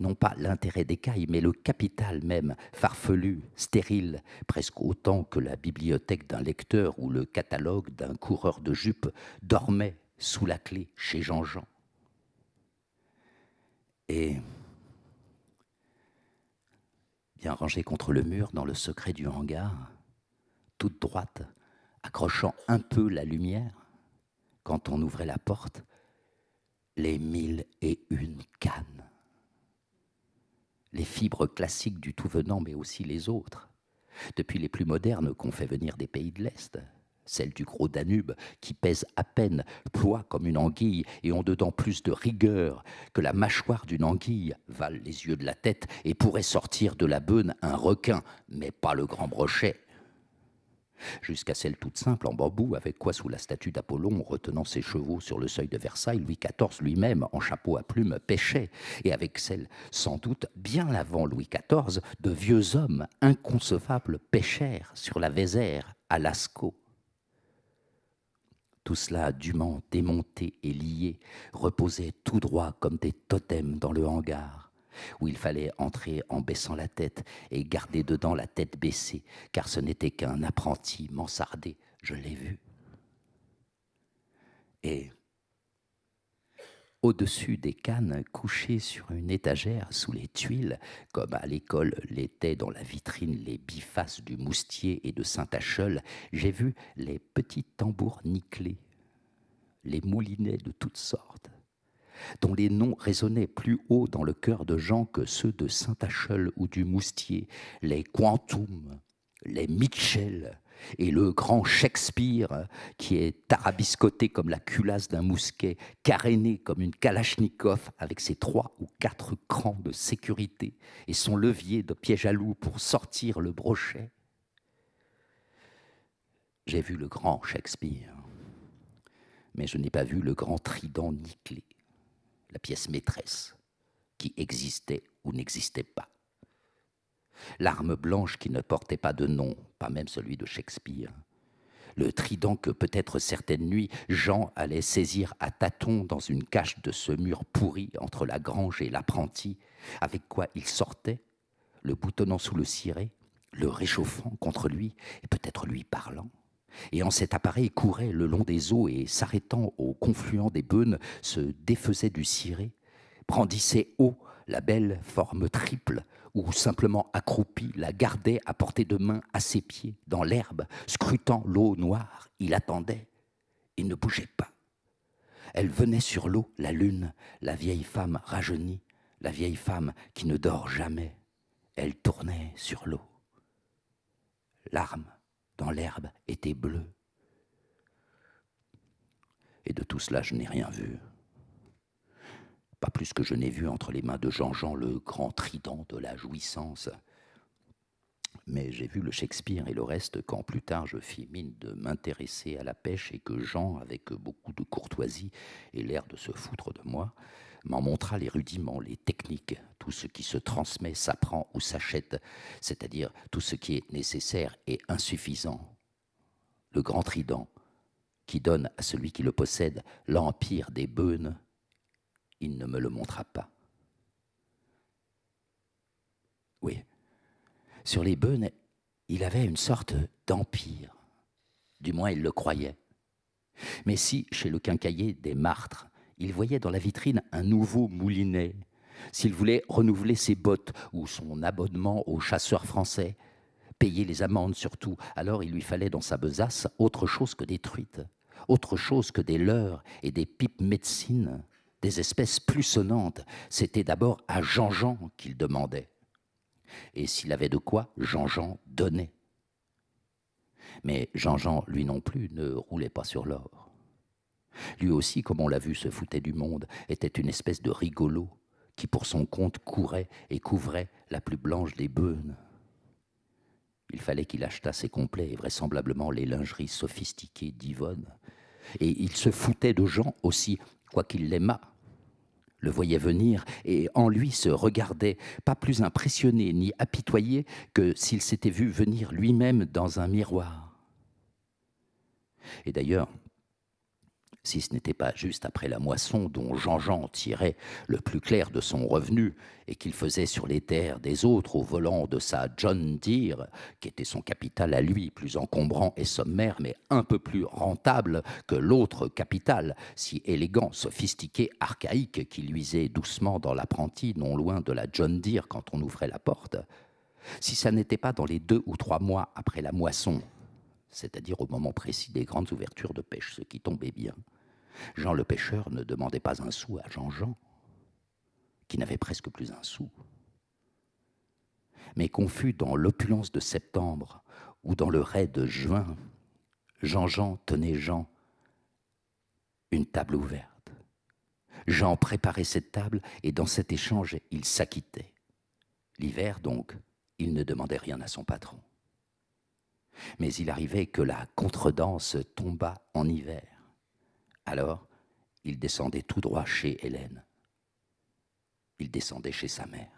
non pas l'intérêt d'écaille, mais le capital même, farfelu, stérile, presque autant que la bibliothèque d'un lecteur ou le catalogue d'un coureur de jupe dormait sous la clé chez Jean-Jean. Et bien rangé contre le mur dans le secret du hangar, toute droite, accrochant un peu la lumière, quand on ouvrait la porte, les mille et une cannes les fibres classiques du tout venant, mais aussi les autres. Depuis les plus modernes qu'on fait venir des pays de l'Est, celles du gros Danube, qui pèse à peine, ploie comme une anguille et ont dedans plus de rigueur que la mâchoire d'une anguille, valent les yeux de la tête et pourrait sortir de la beune un requin, mais pas le grand brochet jusqu'à celle toute simple en bambou, avec quoi sous la statue d'Apollon, retenant ses chevaux sur le seuil de Versailles, Louis XIV lui-même, en chapeau à plumes, pêchait, et avec celle, sans doute, bien avant Louis XIV, de vieux hommes inconcevables pêchèrent sur la Vézère, à Lascaux. Tout cela dûment démonté et lié reposait tout droit comme des totems dans le hangar où il fallait entrer en baissant la tête et garder dedans la tête baissée, car ce n'était qu'un apprenti mansardé, je l'ai vu. Et au-dessus des cannes couchées sur une étagère sous les tuiles, comme à l'école l'étaient dans la vitrine les bifaces du Moustier et de Saint-Acheul, j'ai vu les petits tambours nickelés, les moulinets de toutes sortes, dont les noms résonnaient plus haut dans le cœur de gens que ceux de Saint-Acheul ou du Moustier, les Quantum, les Mitchell et le grand Shakespeare, qui est arabiscoté comme la culasse d'un mousquet, caréné comme une kalachnikov avec ses trois ou quatre crans de sécurité et son levier de piège à loup pour sortir le brochet. J'ai vu le grand Shakespeare, mais je n'ai pas vu le grand trident nickelé la pièce maîtresse, qui existait ou n'existait pas. L'arme blanche qui ne portait pas de nom, pas même celui de Shakespeare. Le trident que peut-être certaines nuits, Jean allait saisir à tâtons dans une cache de ce mur pourri entre la grange et l'apprenti, avec quoi il sortait, le boutonnant sous le ciré, le réchauffant contre lui et peut-être lui parlant. Et en cet appareil courait le long des eaux et, s'arrêtant au confluent des Beunes, se défaisait du ciré, brandissait haut la belle forme triple, ou simplement accroupie, la gardait à portée de main à ses pieds, dans l'herbe, scrutant l'eau noire. Il attendait. Il ne bougeait pas. Elle venait sur l'eau, la lune, la vieille femme rajeunie, la vieille femme qui ne dort jamais. Elle tournait sur l'eau. larme l'herbe était bleue Et de tout cela, je n'ai rien vu. Pas plus que je n'ai vu entre les mains de Jean-Jean le grand trident de la jouissance. Mais j'ai vu le Shakespeare et le reste quand plus tard je fis mine de m'intéresser à la pêche et que Jean, avec beaucoup de courtoisie et l'air de se foutre de moi, m'en montra les rudiments, les techniques, tout ce qui se transmet, s'apprend ou s'achète, c'est-à-dire tout ce qui est nécessaire et insuffisant. Le grand trident qui donne à celui qui le possède l'empire des Beunes, il ne me le montra pas. Oui. Sur les Beunes, il avait une sorte d'empire. Du moins, il le croyait. Mais si, chez le quincaillier des Martres, il voyait dans la vitrine un nouveau moulinet. S'il voulait renouveler ses bottes ou son abonnement aux chasseurs français, payer les amendes surtout, alors il lui fallait dans sa besace autre chose que des truites, autre chose que des leurres et des pipes médecines, des espèces plus sonnantes. C'était d'abord à Jean-Jean qu'il demandait. Et s'il avait de quoi, Jean-Jean donnait. Mais Jean-Jean, lui non plus, ne roulait pas sur l'or. Lui aussi, comme on l'a vu, se foutait du monde, était une espèce de rigolo qui pour son compte courait et couvrait la plus blanche des beunes Il fallait qu'il achetât ses complets et vraisemblablement les lingeries sophistiquées d'Yvonne. Et il se foutait de gens aussi, quoiqu'il l'aimât, le voyait venir et en lui se regardait, pas plus impressionné ni apitoyé que s'il s'était vu venir lui-même dans un miroir. Et d'ailleurs, si ce n'était pas juste après la moisson dont Jean-Jean tirait le plus clair de son revenu et qu'il faisait sur les terres des autres au volant de sa John Deere, qui était son capital à lui, plus encombrant et sommaire, mais un peu plus rentable que l'autre capital, si élégant, sophistiqué, archaïque, qui luisait doucement dans l'apprenti, non loin de la John Deere quand on ouvrait la porte. Si ça n'était pas dans les deux ou trois mois après la moisson, c'est-à-dire au moment précis des grandes ouvertures de pêche, ce qui tombait bien, Jean le pêcheur ne demandait pas un sou à Jean-Jean, qui n'avait presque plus un sou. Mais confus dans l'opulence de septembre ou dans le raid de juin, Jean-Jean tenait Jean une table ouverte. Jean préparait cette table et dans cet échange, il s'acquittait. L'hiver, donc, il ne demandait rien à son patron. Mais il arrivait que la contredanse tomba en hiver alors, il descendait tout droit chez Hélène. Il descendait chez sa mère.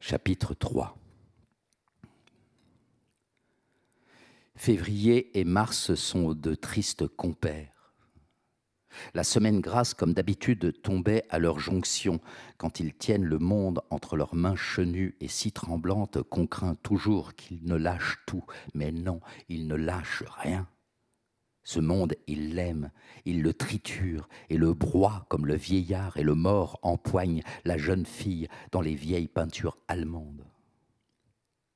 Chapitre 3 Février et mars sont de tristes compères. La semaine grasse, comme d'habitude, tombait à leur jonction, quand ils tiennent le monde entre leurs mains chenues et si tremblantes qu'on craint toujours qu'ils ne lâchent tout, mais non, ils ne lâchent rien. Ce monde, ils l'aiment, ils le triture et le broient comme le vieillard et le mort empoignent la jeune fille dans les vieilles peintures allemandes.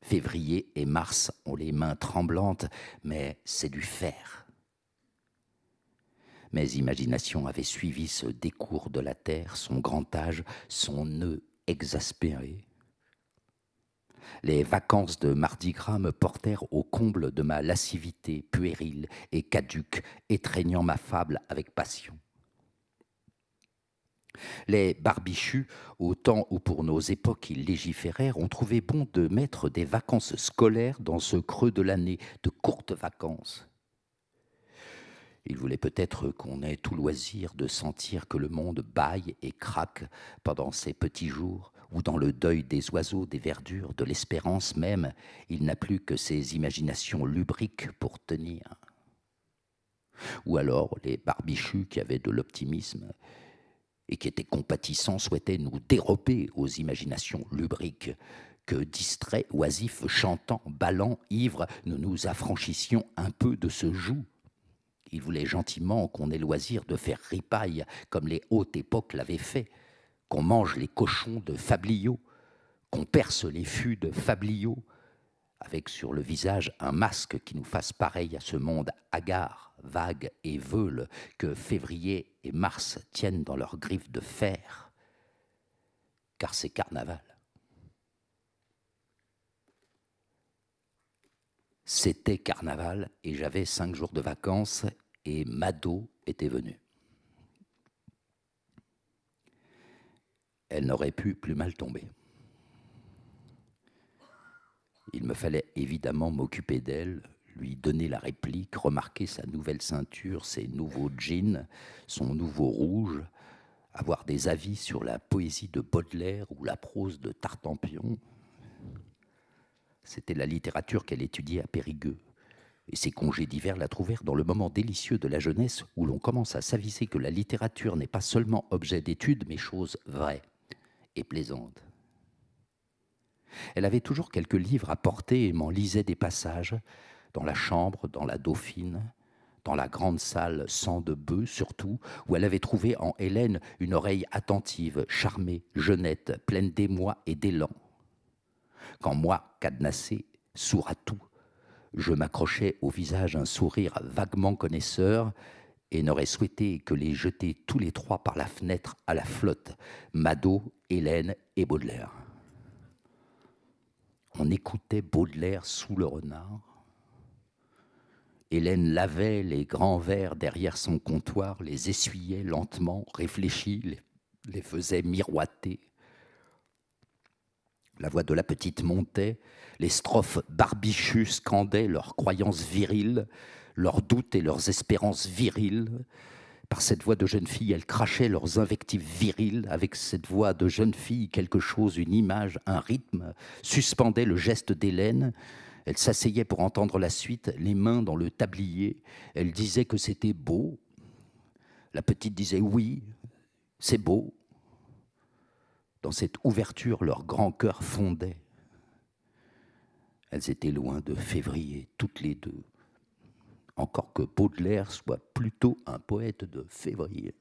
Février et mars ont les mains tremblantes, mais c'est du fer. Mes imaginations avaient suivi ce décours de la terre, son grand âge, son nœud exaspéré. Les vacances de Mardi Gras me portèrent au comble de ma lascivité puérile et caduque, étreignant ma fable avec passion. Les barbichus, au temps où pour nos époques ils légiférèrent, ont trouvé bon de mettre des vacances scolaires dans ce creux de l'année, de courtes vacances. Ils voulaient peut-être qu'on ait tout loisir de sentir que le monde baille et craque pendant ces petits jours, où dans le deuil des oiseaux, des verdures, de l'espérance même, il n'a plus que ses imaginations lubriques pour tenir. Ou alors les barbichus qui avaient de l'optimisme, et qui était compatissant, souhaitait nous dérober aux imaginations lubriques que, distraits, oisifs, chantants, ballant, ivres, nous nous affranchissions un peu de ce joug il voulait gentiment qu'on ait loisir de faire ripaille, comme les hautes époques l'avaient fait, qu'on mange les cochons de Fablio, qu'on perce les fûts de Fablio, avec sur le visage un masque qui nous fasse pareil à ce monde hagard, vague et veule que février et mars tiennent dans leurs griffes de fer, car c'est carnaval. C'était carnaval et j'avais cinq jours de vacances et Mado était venue. Elle n'aurait pu plus mal tomber. Il me fallait évidemment m'occuper d'elle, lui donner la réplique, remarquer sa nouvelle ceinture, ses nouveaux jeans, son nouveau rouge, avoir des avis sur la poésie de Baudelaire ou la prose de Tartampion. C'était la littérature qu'elle étudiait à Périgueux. Et ses congés d'hiver la trouvèrent dans le moment délicieux de la jeunesse où l'on commence à s'aviser que la littérature n'est pas seulement objet d'étude, mais chose vraie et plaisante. Elle avait toujours quelques livres à porter et m'en lisait des passages, dans la chambre, dans la dauphine, dans la grande salle sans de bœuf surtout, où elle avait trouvé en Hélène une oreille attentive, charmée, jeunette, pleine d'émoi et d'élan. Quand moi, cadenassé, sourd à tout, je m'accrochais au visage un sourire vaguement connaisseur et n'aurais souhaité que les jeter tous les trois par la fenêtre à la flotte, Mado, Hélène et Baudelaire on écoutait Baudelaire sous le renard. Hélène lavait les grands verres derrière son comptoir, les essuyait lentement, réfléchit, les, faisait miroiter. La voix de la petite montait, les strophes barbichus scandaient leurs croyances viriles, leurs doutes et leurs espérances viriles, par cette voix de jeune fille, elles crachaient leurs invectives viriles, avec cette voix de jeune fille, quelque chose, une image, un rythme, suspendait le geste d'Hélène. Elle s'asseyait pour entendre la suite, les mains dans le tablier. Elle disait que c'était beau. La petite disait oui, c'est beau. Dans cette ouverture, leur grand cœur fondait. Elles étaient loin de février, toutes les deux encore que Baudelaire soit plutôt un poète de février.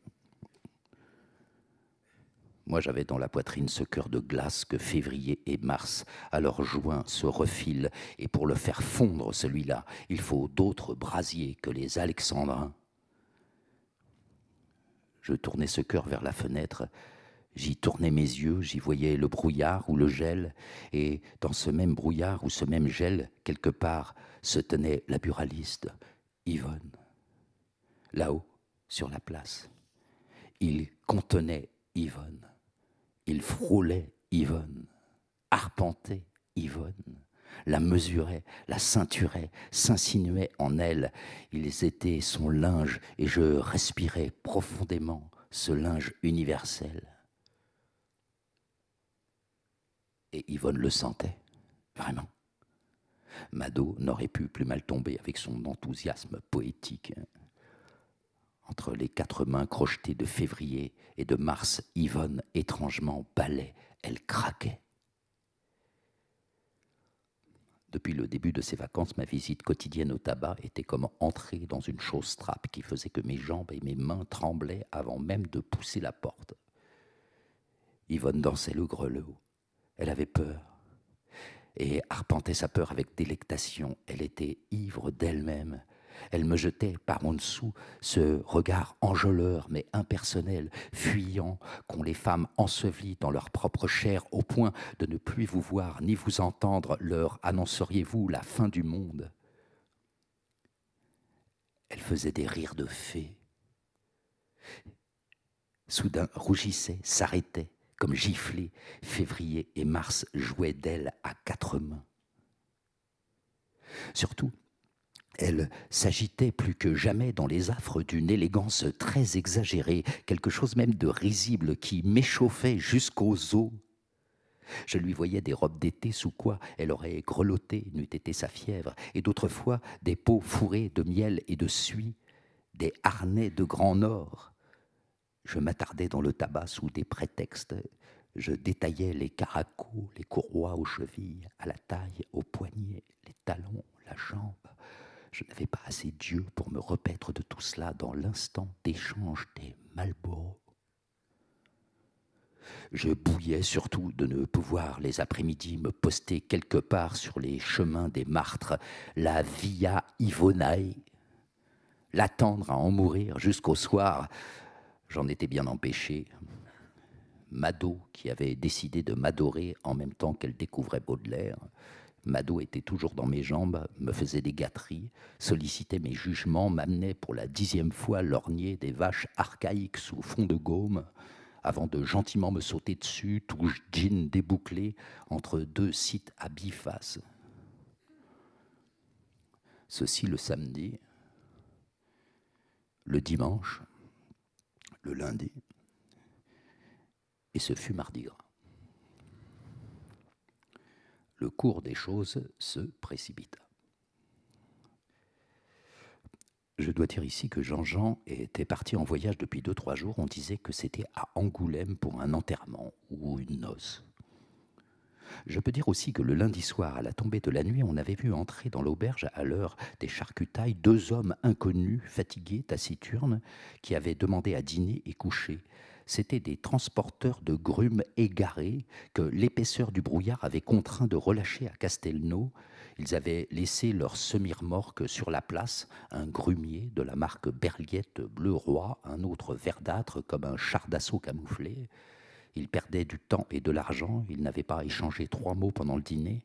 Moi j'avais dans la poitrine ce cœur de glace que février et mars, alors juin, se refilent, et pour le faire fondre celui-là, il faut d'autres brasiers que les alexandrins. Je tournais ce cœur vers la fenêtre, J'y tournais mes yeux, j'y voyais le brouillard ou le gel, et dans ce même brouillard ou ce même gel, quelque part, se tenait la buraliste, Yvonne, là-haut, sur la place. Il contenait Yvonne, il frôlait Yvonne, arpentait Yvonne, la mesurait, la ceinturait, s'insinuait en elle. Ils étaient son linge et je respirais profondément ce linge universel. Et Yvonne le sentait, vraiment. Mado n'aurait pu plus mal tomber avec son enthousiasme poétique. Entre les quatre mains crochetées de février et de mars, Yvonne étrangement balait, elle craquait. Depuis le début de ses vacances, ma visite quotidienne au tabac était comme entrer dans une chose trappe qui faisait que mes jambes et mes mains tremblaient avant même de pousser la porte. Yvonne dansait le grelot. Elle avait peur et arpentait sa peur avec délectation. Elle était ivre d'elle-même. Elle me jetait par en dessous ce regard enjôleur mais impersonnel, fuyant, qu'ont les femmes ensevelies dans leur propre chair au point de ne plus vous voir ni vous entendre, leur annonceriez-vous la fin du monde Elle faisait des rires de fée. Soudain rougissait, s'arrêtait, comme giflé, février et mars jouaient d'elle à quatre mains. Surtout, elle s'agitait plus que jamais dans les affres d'une élégance très exagérée, quelque chose même de risible qui m'échauffait jusqu'aux os. Je lui voyais des robes d'été sous quoi elle aurait grelotté, n'eût été sa fièvre, et d'autres fois des peaux fourrées de miel et de suie, des harnais de grand nord, je m'attardais dans le tabac sous des prétextes. Je détaillais les caracos, les courroies aux chevilles, à la taille, aux poignets, les talons, la jambe. Je n'avais pas assez d'yeux pour me repaître de tout cela dans l'instant d'échange des Malboro. Je bouillais surtout de ne pouvoir les après-midi me poster quelque part sur les chemins des martres, la Via Ivonae, l'attendre à en mourir jusqu'au soir, J'en étais bien empêché. Mado, qui avait décidé de m'adorer en même temps qu'elle découvrait Baudelaire, Mado était toujours dans mes jambes, me faisait des gâteries, sollicitait mes jugements, m'amenait pour la dixième fois l'ornier des vaches archaïques sous fond de gomme, avant de gentiment me sauter dessus, touche jean débouclé, entre deux sites à biface. Ceci le samedi. Le dimanche, le lundi. Et ce fut mardi gras. Le cours des choses se précipita. Je dois dire ici que Jean-Jean était parti en voyage depuis deux, trois jours. On disait que c'était à Angoulême pour un enterrement ou une noce. Je peux dire aussi que le lundi soir, à la tombée de la nuit, on avait vu entrer dans l'auberge à l'heure des charcutailles deux hommes inconnus, fatigués, taciturnes, qui avaient demandé à dîner et coucher. C'étaient des transporteurs de grumes égarés que l'épaisseur du brouillard avait contraint de relâcher à Castelnau. Ils avaient laissé leur semi-remorque sur la place, un grumier de la marque Berliette bleu roi, un autre verdâtre comme un char d'assaut camouflé, ils perdaient du temps et de l'argent, ils n'avaient pas échangé trois mots pendant le dîner.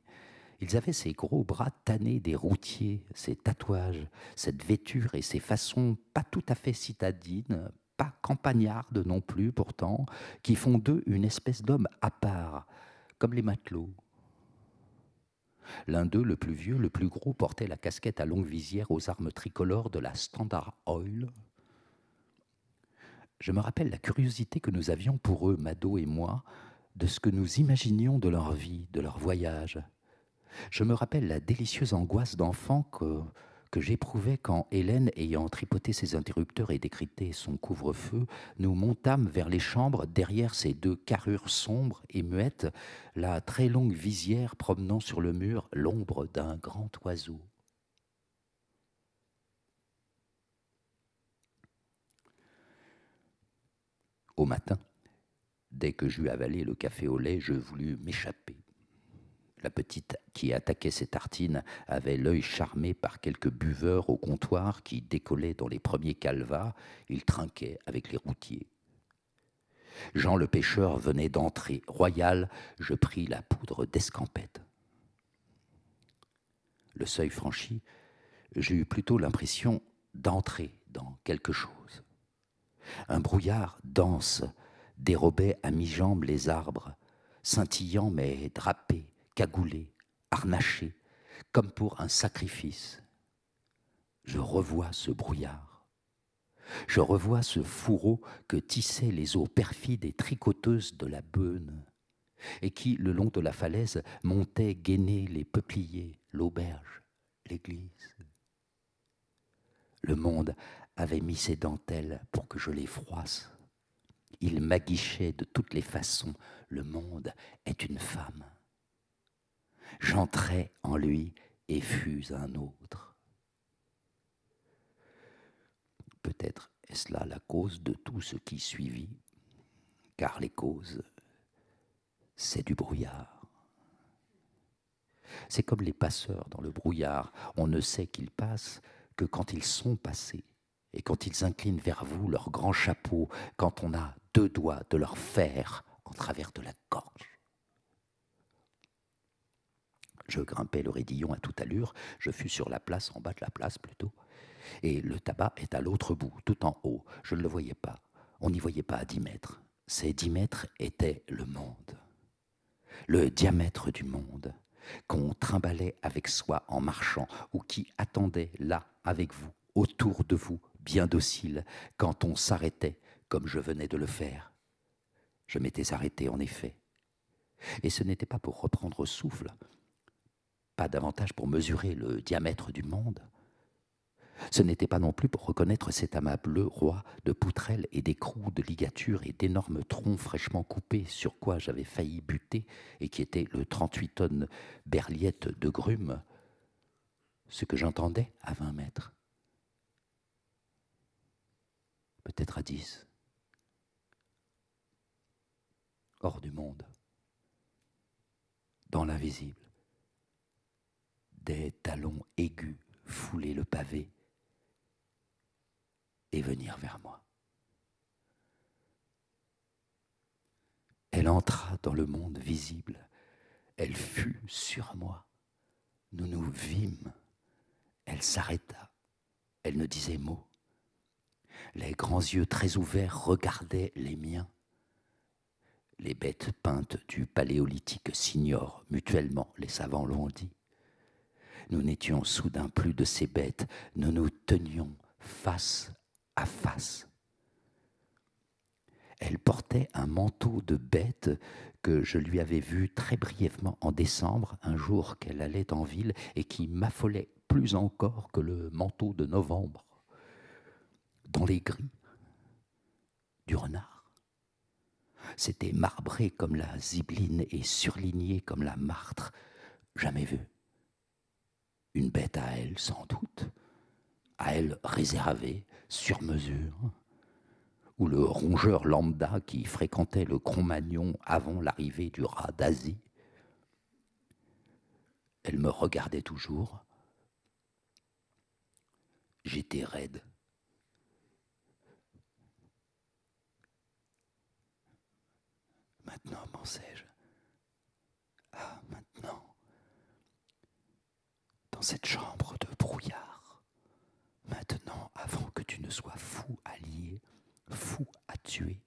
Ils avaient ces gros bras tannés des routiers, ces tatouages, cette vêture et ces façons pas tout à fait citadines, pas campagnardes non plus pourtant, qui font d'eux une espèce d'homme à part, comme les matelots. L'un d'eux, le plus vieux, le plus gros, portait la casquette à longue visière aux armes tricolores de la Standard Oil, je me rappelle la curiosité que nous avions pour eux, Mado et moi, de ce que nous imaginions de leur vie, de leur voyage. Je me rappelle la délicieuse angoisse d'enfant que, que j'éprouvais quand Hélène, ayant tripoté ses interrupteurs et décrité son couvre-feu, nous montâmes vers les chambres derrière ces deux carrures sombres et muettes, la très longue visière promenant sur le mur l'ombre d'un grand oiseau. Au matin, dès que j'eus avalé le café au lait, je voulus m'échapper. La petite qui attaquait ses tartines avait l'œil charmé par quelques buveurs au comptoir qui décollaient dans les premiers calvas. Ils trinquaient avec les routiers. Jean le pêcheur venait d'entrer. Royal, je pris la poudre d'escampette. Le seuil franchi, j'eus plutôt l'impression d'entrer dans quelque chose. Un brouillard dense dérobait à mi-jambe les arbres, scintillant mais drapé, cagoulé, harnaché, comme pour un sacrifice. Je revois ce brouillard. Je revois ce fourreau que tissaient les eaux perfides et tricoteuses de la Beune, et qui, le long de la falaise, montait gainer les peupliers, l'auberge, l'église. Le monde avait mis ses dentelles pour que je les froisse. Il m'aguichait de toutes les façons. Le monde est une femme. J'entrais en lui et fus un autre. Peut-être est-ce là la cause de tout ce qui suivit, car les causes, c'est du brouillard. C'est comme les passeurs dans le brouillard, on ne sait qu'ils passent que quand ils sont passés. Et quand ils inclinent vers vous leur grand chapeau, quand on a deux doigts de leur fer en travers de la gorge. Je grimpais le raidillon à toute allure, je fus sur la place, en bas de la place plutôt, et le tabac est à l'autre bout, tout en haut. Je ne le voyais pas, on n'y voyait pas à dix mètres. Ces dix mètres étaient le monde, le diamètre du monde qu'on trimbalait avec soi en marchant, ou qui attendait là, avec vous, autour de vous, bien docile, quand on s'arrêtait, comme je venais de le faire. Je m'étais arrêté, en effet. Et ce n'était pas pour reprendre souffle, pas davantage pour mesurer le diamètre du monde. Ce n'était pas non plus pour reconnaître cet amas bleu roi de poutrelles et d'écrous, de ligatures et d'énormes troncs fraîchement coupés sur quoi j'avais failli buter et qui était le 38 tonnes berliette de grume. Ce que j'entendais à 20 mètres, peut-être à dix, hors du monde, dans l'invisible. Des talons aigus fouler le pavé et venir vers moi. Elle entra dans le monde visible, elle fut sur moi, nous nous vîmes, elle s'arrêta, elle ne disait mot. Les grands yeux très ouverts regardaient les miens. Les bêtes peintes du paléolithique s'ignorent mutuellement, les savants l'ont dit. Nous n'étions soudain plus de ces bêtes, nous nous tenions face à face. Elle portait un manteau de bête que je lui avais vu très brièvement en décembre, un jour qu'elle allait en ville, et qui m'affolait plus encore que le manteau de novembre dans les gris du renard. C'était marbré comme la zibeline et surligné comme la martre jamais vue. Une bête à elle, sans doute, à elle réservée, sur mesure, ou le rongeur lambda qui fréquentait le Cro-Magnon avant l'arrivée du rat d'Asie. Elle me regardait toujours. J'étais raide Maintenant, pensais-je. Ah, maintenant. Dans cette chambre de brouillard. Maintenant, avant que tu ne sois fou à lier, fou à tuer,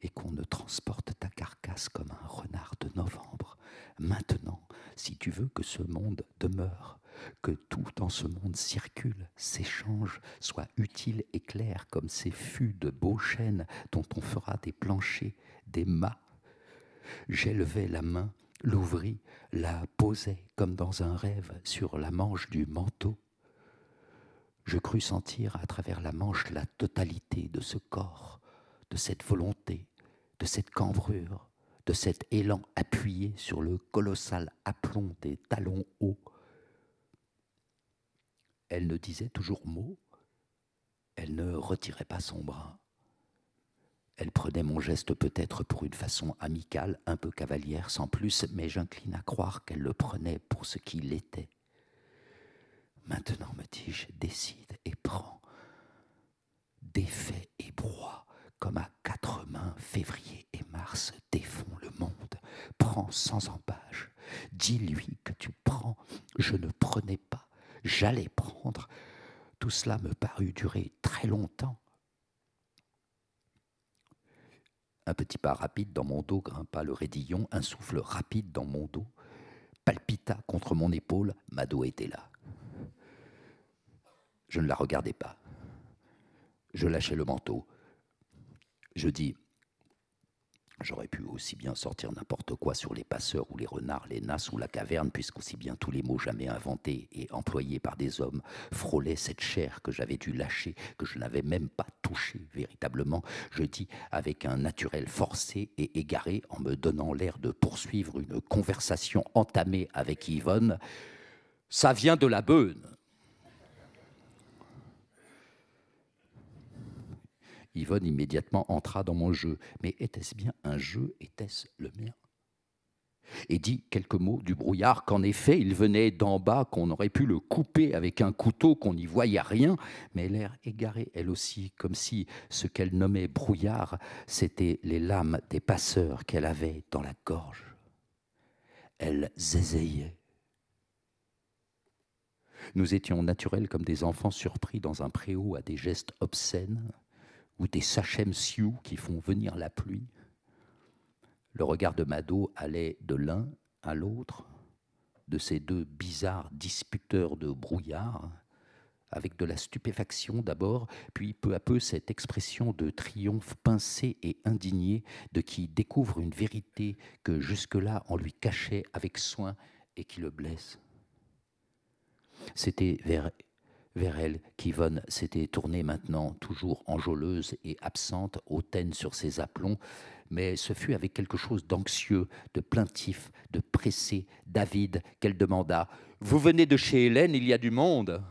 et qu'on ne transporte ta carcasse comme un renard de novembre. Maintenant, si tu veux que ce monde demeure, que tout en ce monde circule, s'échange, soit utile et clair comme ces fûts de beaux chênes dont on fera des planchers, des mâts, J'élevai la main, l'ouvris, la posai comme dans un rêve sur la manche du manteau. Je crus sentir à travers la manche la totalité de ce corps, de cette volonté, de cette cambrure, de cet élan appuyé sur le colossal aplomb des talons hauts. Elle ne disait toujours mot, elle ne retirait pas son bras. Elle prenait mon geste peut-être pour une façon amicale, un peu cavalière, sans plus, mais j'incline à croire qu'elle le prenait pour ce qu'il était. Maintenant, me dis-je, décide et prends. Défait et broie, comme à quatre mains, février et mars défont le monde. Prends sans embâche. Dis-lui que tu prends. Je ne prenais pas. J'allais prendre. Tout cela me parut durer très longtemps. Un petit pas rapide dans mon dos grimpa le raidillon, un souffle rapide dans mon dos palpita contre mon épaule, Ma dos était là. Je ne la regardais pas. Je lâchai le manteau. Je dis J'aurais pu aussi bien sortir n'importe quoi sur les passeurs ou les renards, les nasses ou la caverne, puisqu'aussi bien tous les mots jamais inventés et employés par des hommes frôlaient cette chair que j'avais dû lâcher, que je n'avais même pas touchée véritablement. Je dis avec un naturel forcé et égaré, en me donnant l'air de poursuivre une conversation entamée avec Yvonne. Ça vient de la beune. Yvonne immédiatement entra dans mon jeu. Mais était-ce bien un jeu Était-ce le mien et dit quelques mots du brouillard qu'en effet il venait d'en bas, qu'on aurait pu le couper avec un couteau, qu'on n'y voyait rien, mais l'air égaré elle aussi, comme si ce qu'elle nommait brouillard, c'était les lames des passeurs qu'elle avait dans la gorge. Elle zézayait. Nous étions naturels comme des enfants surpris dans un préau à des gestes obscènes, ou des Sachem Sioux qui font venir la pluie. Le regard de Mado allait de l'un à l'autre, de ces deux bizarres disputeurs de brouillard, avec de la stupéfaction d'abord, puis peu à peu cette expression de triomphe pincé et indigné de qui découvre une vérité que jusque-là on lui cachait avec soin et qui le blesse. C'était vers vers elle qu'Yvonne s'était tournée maintenant, toujours enjôleuse et absente, hautaine sur ses aplombs, mais ce fut avec quelque chose d'anxieux, de plaintif, de pressé, d'avide, qu'elle demanda Vous venez de chez Hélène, il y a du monde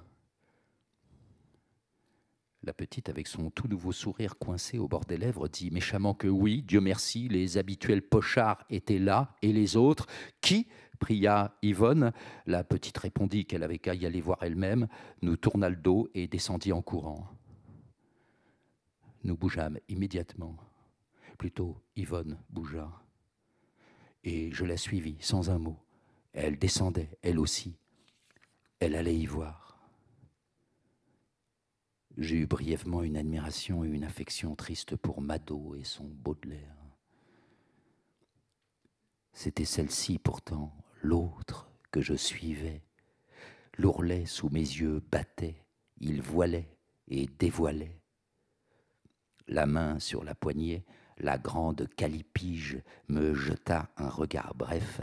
la petite, avec son tout nouveau sourire coincé au bord des lèvres, dit méchamment que oui, Dieu merci, les habituels pochards étaient là, et les autres, qui pria Yvonne, la petite répondit qu'elle avait qu'à y aller voir elle-même, nous tourna le dos et descendit en courant. Nous bougeâmes immédiatement. Plutôt, Yvonne bougea. Et je la suivis sans un mot. Elle descendait, elle aussi. Elle allait y voir. J'ai eu brièvement une admiration et une affection triste pour Mado et son Baudelaire. C'était celle-ci pourtant l'autre que je suivais. L'ourlet sous mes yeux battait, il voilait et dévoilait. La main sur la poignée, la grande calipige me jeta un regard bref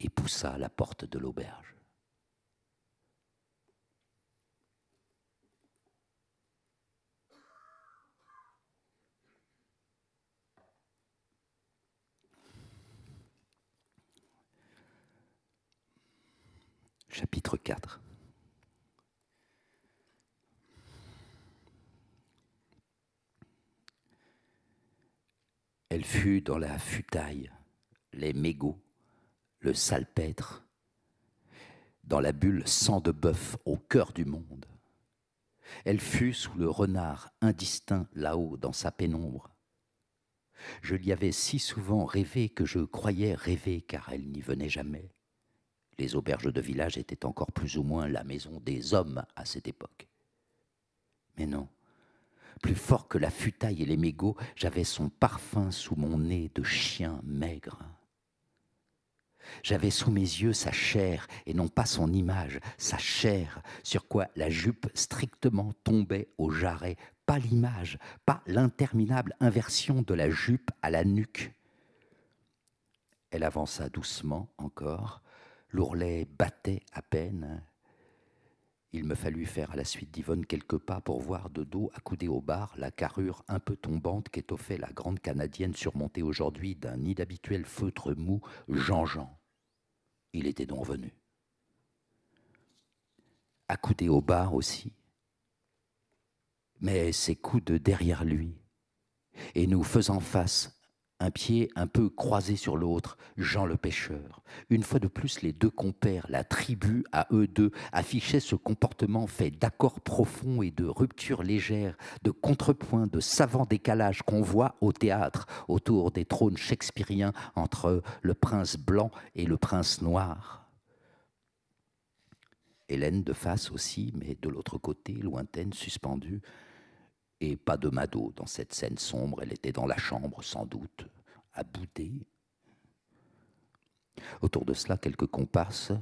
et poussa la porte de l'auberge. chapitre 4. Elle fut dans la futaille, les mégots, le salpêtre, dans la bulle sang de bœuf au cœur du monde. Elle fut sous le renard indistinct là-haut dans sa pénombre. Je l'y avais si souvent rêvé que je croyais rêver car elle n'y venait jamais les auberges de village étaient encore plus ou moins la maison des hommes à cette époque. Mais non, plus fort que la futaille et les mégots, j'avais son parfum sous mon nez de chien maigre. J'avais sous mes yeux sa chair, et non pas son image, sa chair, sur quoi la jupe strictement tombait au jarret, pas l'image, pas l'interminable inversion de la jupe à la nuque. Elle avança doucement encore, L'ourlet battait à peine. Il me fallut faire à la suite d'Yvonne quelques pas pour voir de dos, accoudé au bar, la carrure un peu tombante qu'étoffait la grande Canadienne surmontée aujourd'hui d'un nid feutre mou Jean-Jean. Il était donc venu. Accoudé au bar aussi, mais ses coudes derrière lui, et nous faisant face, un pied un peu croisé sur l'autre, Jean le pêcheur. Une fois de plus, les deux compères, la tribu à eux deux, affichaient ce comportement fait d'accords profonds et de ruptures légères, de contrepoints, de savants décalages qu'on voit au théâtre, autour des trônes shakespeariens entre le prince blanc et le prince noir. Hélène de face aussi, mais de l'autre côté, lointaine, suspendue, et pas de Mado dans cette scène sombre. Elle était dans la chambre, sans doute, à bouder. Autour de cela, quelques compasses,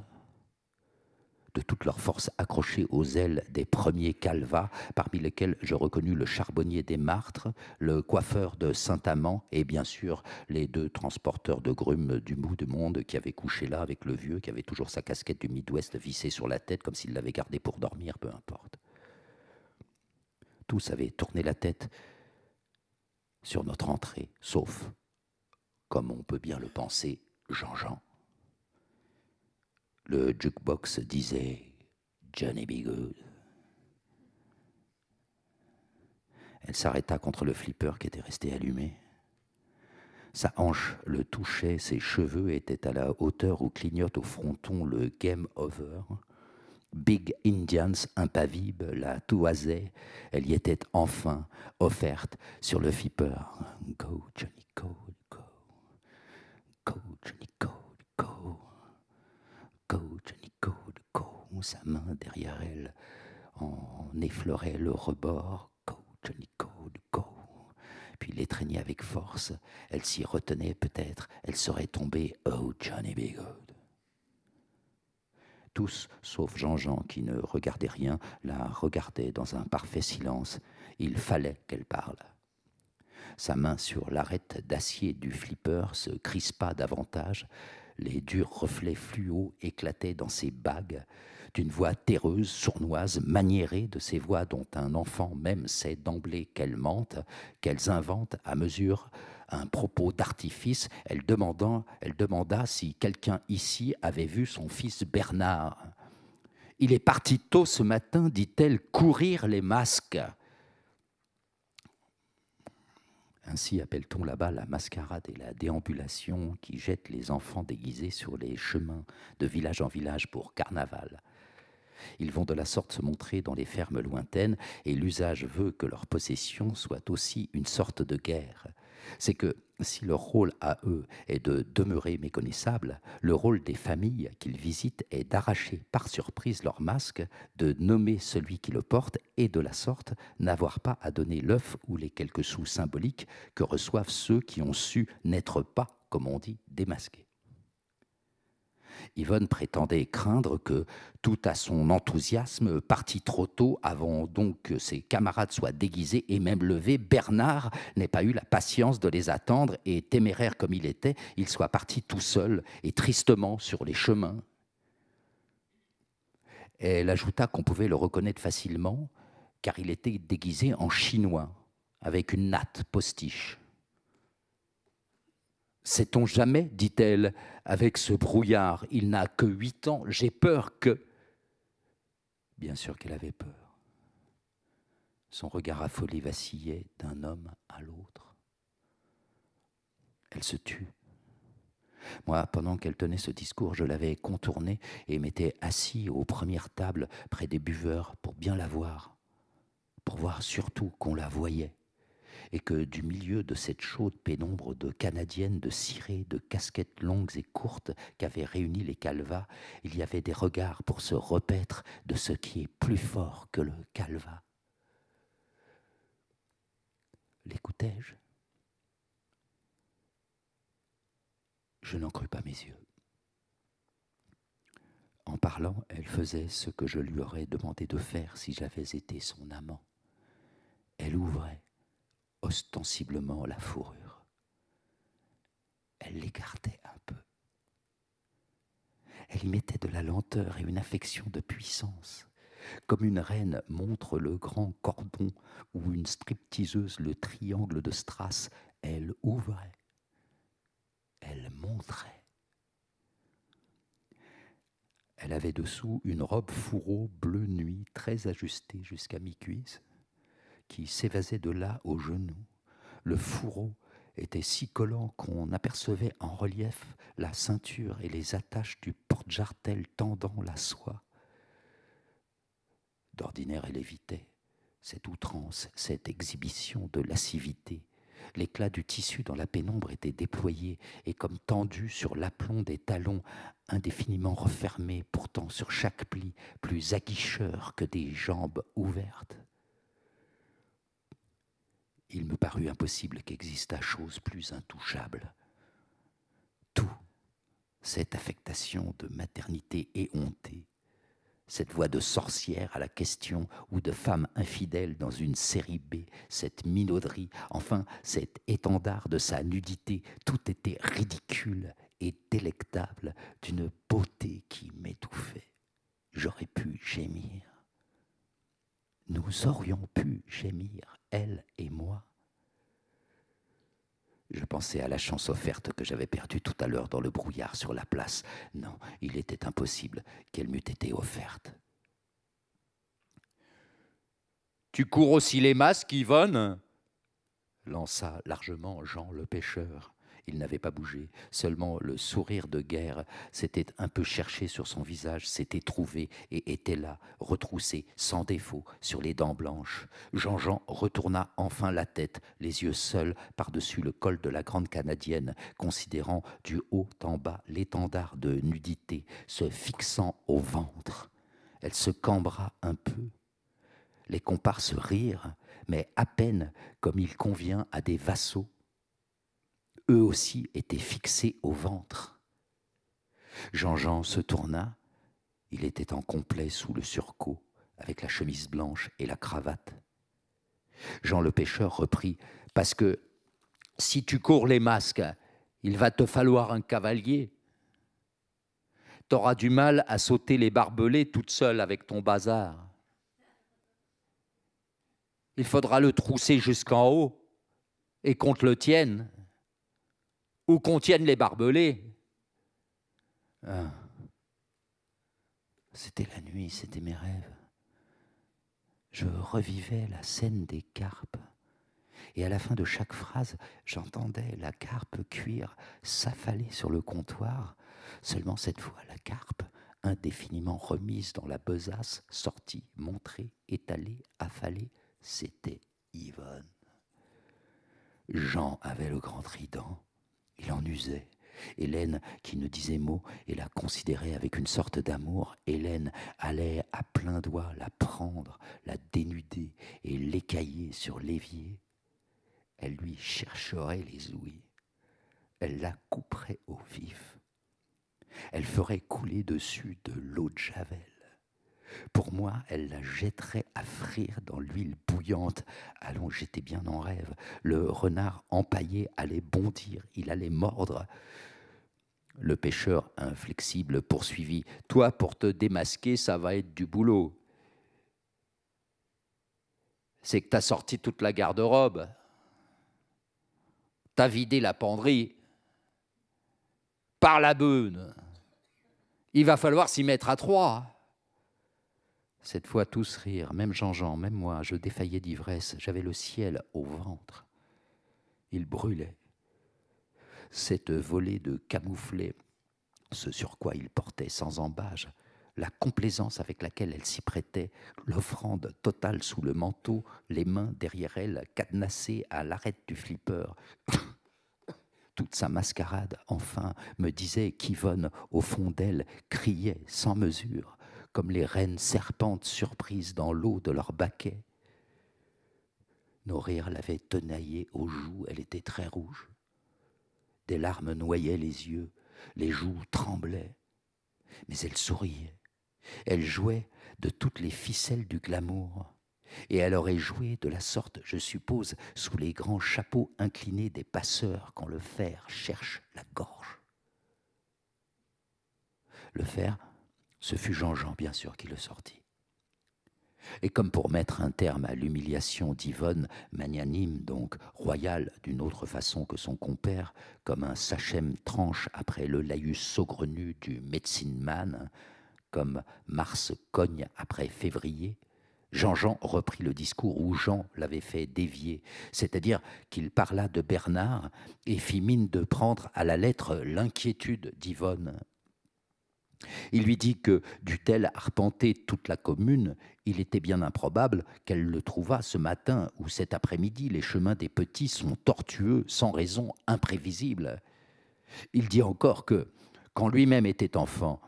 de toute leur force accrochées aux ailes des premiers calvas, parmi lesquels je reconnus le charbonnier des Martres, le coiffeur de Saint-Amand et bien sûr les deux transporteurs de grumes du bout du monde qui avaient couché là avec le vieux, qui avait toujours sa casquette du Midwest vissée sur la tête comme s'il l'avait gardée pour dormir, peu importe tous avaient tourné la tête sur notre entrée, sauf, comme on peut bien le penser, Jean-Jean. Le jukebox disait Johnny Be Elle s'arrêta contre le flipper qui était resté allumé. Sa hanche le touchait, ses cheveux étaient à la hauteur où clignote au fronton le Game Over. Big Indians impavible la Touazet, elle y était enfin offerte sur le Flipper. Go, Johnny, go, go. Go, Johnny, go, go. Go, Johnny, go, go. Sa main derrière elle en effleurait le rebord. Go, Johnny, go, go. Puis l'étreignait avec force. Elle s'y retenait peut-être. Elle serait tombée. Oh, Johnny, big, oh, tous, sauf Jean-Jean qui ne regardait rien, la regardaient dans un parfait silence. Il fallait qu'elle parle. Sa main sur l'arête d'acier du flipper se crispa davantage. Les durs reflets fluo éclataient dans ses bagues. D'une voix terreuse, sournoise, maniérée de ces voix dont un enfant même sait d'emblée qu'elles mentent, qu'elles inventent à mesure un propos d'artifice. Elle, elle demanda si quelqu'un ici avait vu son fils Bernard. Il est parti tôt ce matin, dit-elle, courir les masques. Ainsi appelle-t-on là-bas la mascarade et la déambulation qui jettent les enfants déguisés sur les chemins de village en village pour carnaval. Ils vont de la sorte se montrer dans les fermes lointaines, et l'usage veut que leur possession soit aussi une sorte de guerre c'est que si leur rôle à eux est de demeurer méconnaissable, le rôle des familles qu'ils visitent est d'arracher par surprise leur masque, de nommer celui qui le porte et de la sorte n'avoir pas à donner l'œuf ou les quelques sous symboliques que reçoivent ceux qui ont su n'être pas, comme on dit, démasqués. Yvonne prétendait craindre que, tout à son enthousiasme, parti trop tôt avant donc que ses camarades soient déguisés et même levés, Bernard n'ait pas eu la patience de les attendre et, téméraire comme il était, il soit parti tout seul et tristement sur les chemins. Elle ajouta qu'on pouvait le reconnaître facilement, car il était déguisé en chinois, avec une natte postiche. Sait-on jamais dit-elle, avec ce brouillard, il n'a que huit ans, j'ai peur que. Bien sûr qu'elle avait peur. Son regard affolé vacillait d'un homme à l'autre. Elle se tut. Moi, pendant qu'elle tenait ce discours, je l'avais contournée et m'étais assis aux premières tables près des buveurs pour bien la voir, pour voir surtout qu'on la voyait et que du milieu de cette chaude pénombre de Canadiennes, de cirées, de casquettes longues et courtes qu'avaient réunies les calvas, il y avait des regards pour se repaître de ce qui est plus fort que le calva. L'écoutais-je Je n'en crus pas mes yeux. En parlant, elle faisait ce que je lui aurais demandé de faire si j'avais été son amant. Elle ouvrait ostensiblement la fourrure. Elle l'écartait un peu. Elle y mettait de la lenteur et une affection de puissance, comme une reine montre le grand cordon ou une stripteaseuse le triangle de strass, elle ouvrait, elle montrait. Elle avait dessous une robe fourreau bleu nuit très ajustée jusqu'à mi-cuisse, qui s'évasait de là aux genoux. Le fourreau était si collant qu'on apercevait en relief la ceinture et les attaches du porte-jartel tendant la soie. D'ordinaire, elle évitait cette outrance, cette exhibition de lascivité. L'éclat du tissu dans la pénombre était déployé et comme tendu sur l'aplomb des talons, indéfiniment refermé, pourtant sur chaque pli, plus aguicheur que des jambes ouvertes il me parut impossible qu'existât chose plus intouchable. Tout, cette affectation de maternité éhontée, cette voix de sorcière à la question ou de femme infidèle dans une série B, cette minauderie, enfin cet étendard de sa nudité, tout était ridicule et délectable d'une beauté qui m'étouffait. J'aurais pu gémir. Nous aurions pu gémir, elle et moi. Je pensais à la chance offerte que j'avais perdue tout à l'heure dans le brouillard sur la place. Non, il était impossible qu'elle m'eût été offerte. Tu cours aussi les masques, Yvonne lança largement Jean le pêcheur il n'avait pas bougé. Seulement le sourire de guerre s'était un peu cherché sur son visage, s'était trouvé et était là, retroussé, sans défaut, sur les dents blanches. Jean-Jean retourna enfin la tête, les yeux seuls, par-dessus le col de la grande Canadienne, considérant du haut en bas l'étendard de nudité, se fixant au ventre. Elle se cambra un peu. Les comparses rirent, mais à peine comme il convient à des vassaux eux aussi étaient fixés au ventre. Jean-Jean se tourna, il était en complet sous le surcot, avec la chemise blanche et la cravate. Jean le pêcheur reprit Parce que si tu cours les masques, il va te falloir un cavalier. T'auras du mal à sauter les barbelés toute seule avec ton bazar. Il faudra le trousser jusqu'en haut et qu'on te le tienne où contiennent les barbelés. Ah. C'était la nuit, c'était mes rêves. Je revivais la scène des carpes. Et à la fin de chaque phrase, j'entendais la carpe cuire s'affaler sur le comptoir. Seulement cette fois, la carpe, indéfiniment remise dans la besace, sortie, montrée, étalée, affalée, c'était Yvonne. Jean avait le grand trident. Il en usait. Hélène, qui ne disait mot et la considérait avec une sorte d'amour, Hélène allait à plein doigt la prendre, la dénuder et l'écailler sur l'évier. Elle lui chercherait les ouïes. Elle la couperait au vif. Elle ferait couler dessus de l'eau de Javel. Pour moi, elle la jetterait à frire dans l'huile bouillante. Allons, j'étais bien en rêve. Le renard empaillé allait bondir, il allait mordre. Le pêcheur inflexible poursuivit Toi, pour te démasquer, ça va être du boulot. C'est que t'as sorti toute la garde-robe. T'as vidé la penderie. Par la beune. Il va falloir s'y mettre à trois. Cette fois, tous rirent, même Jean-Jean, même moi. Je défaillais d'ivresse, j'avais le ciel au ventre. Il brûlait. Cette volée de camouflet, ce sur quoi il portait sans embâge, la complaisance avec laquelle elle s'y prêtait, l'offrande totale sous le manteau, les mains derrière elle cadenassées à l'arête du flipper. Toute sa mascarade, enfin, me disait qu'Yvonne, au fond d'elle, criait sans mesure comme les reines serpentes surprises dans l'eau de leur baquet. rires l'avaient tenaillée aux joues, elle était très rouge. Des larmes noyaient les yeux, les joues tremblaient, mais elle souriait. Elle jouait de toutes les ficelles du glamour, et elle aurait joué de la sorte, je suppose, sous les grands chapeaux inclinés des passeurs quand le fer cherche la gorge. Le fer ce fut Jean-Jean, bien sûr, qui le sortit. Et comme pour mettre un terme à l'humiliation d'Yvonne, magnanime donc, royale d'une autre façon que son compère, comme un sachem tranche après le laïus saugrenu du médecine man, comme Mars cogne après février, Jean-Jean reprit le discours où Jean l'avait fait dévier, c'est-à-dire qu'il parla de Bernard et fit mine de prendre à la lettre l'inquiétude d'Yvonne il lui dit que, dût-elle arpenter toute la commune, il était bien improbable qu'elle le trouvât ce matin ou cet après-midi. Les chemins des petits sont tortueux, sans raison, imprévisibles. Il dit encore que, quand lui-même était enfant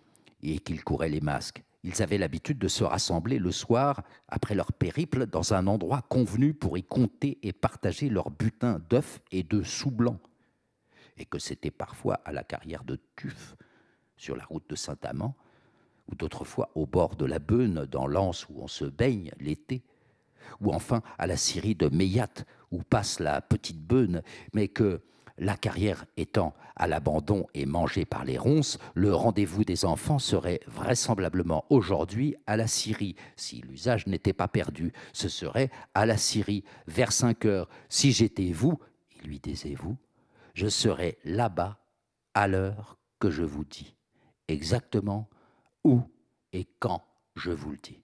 et qu'il courait les masques, ils avaient l'habitude de se rassembler le soir, après leur périple, dans un endroit convenu pour y compter et partager leur butin d'œufs et de sous blancs, et que c'était parfois à la carrière de tuf sur la route de Saint-Amand, ou d'autres fois au bord de la Beune, dans l'Anse où on se baigne l'été, ou enfin à la Syrie de Meyat où passe la petite Beune, mais que, la carrière étant à l'abandon et mangée par les ronces, le rendez-vous des enfants serait vraisemblablement aujourd'hui à la Syrie, si l'usage n'était pas perdu. Ce serait à la Syrie, vers 5 heures. Si j'étais vous, lui disait vous je serais là-bas à l'heure que je vous dis exactement où et quand je vous le dis.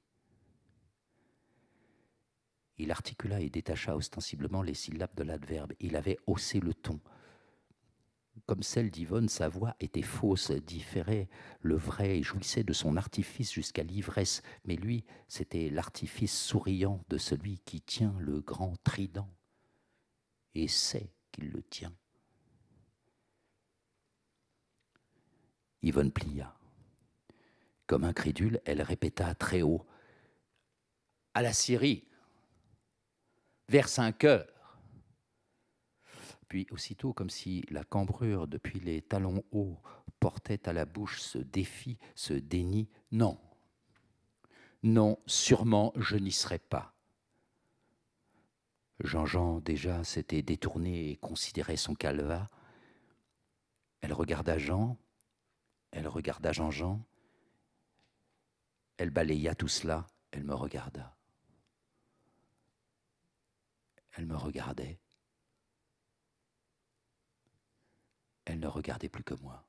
Il articula et détacha ostensiblement les syllabes de l'adverbe. Il avait haussé le ton. Comme celle d'Yvonne, sa voix était fausse, différait le vrai jouissait de son artifice jusqu'à l'ivresse. Mais lui, c'était l'artifice souriant de celui qui tient le grand trident et sait qu'il le tient. Yvonne plia. Comme incrédule, elle répéta très haut À la Syrie, vers cinq heures. Puis aussitôt, comme si la cambrure depuis les talons hauts portait à la bouche ce défi, ce déni, non, non, sûrement je n'y serai pas. Jean-Jean déjà s'était détourné et considérait son calva. Elle regarda Jean, elle regarda Jean-Jean. Elle balaya tout cela. Elle me regarda. Elle me regardait. Elle ne regardait plus que moi.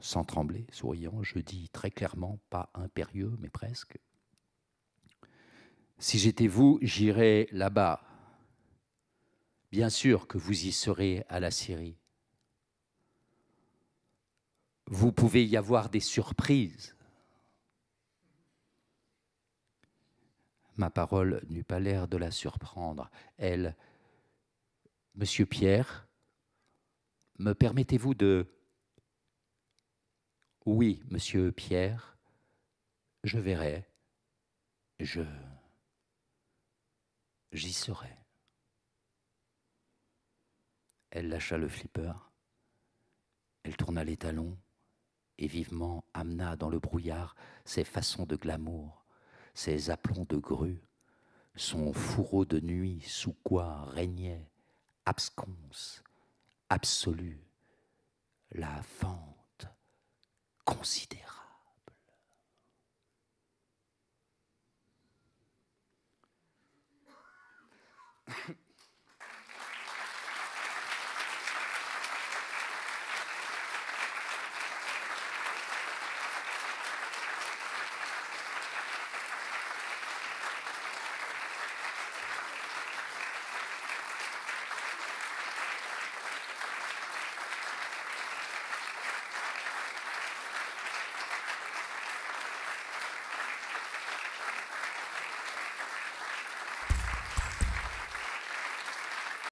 Sans trembler, souriant, je dis très clairement, pas impérieux, mais presque. Si j'étais vous, j'irais là-bas. Bien sûr que vous y serez à la Syrie vous pouvez y avoir des surprises. Ma parole n'eut pas l'air de la surprendre. Elle, Monsieur Pierre, me permettez-vous de... Oui, Monsieur Pierre, je verrai, je... J'y serai. Elle lâcha le flipper, elle tourna les talons, et vivement amena dans le brouillard ses façons de glamour, ses aplombs de grue, son fourreau de nuit sous quoi régnait, absconce, absolu, la fente considérable.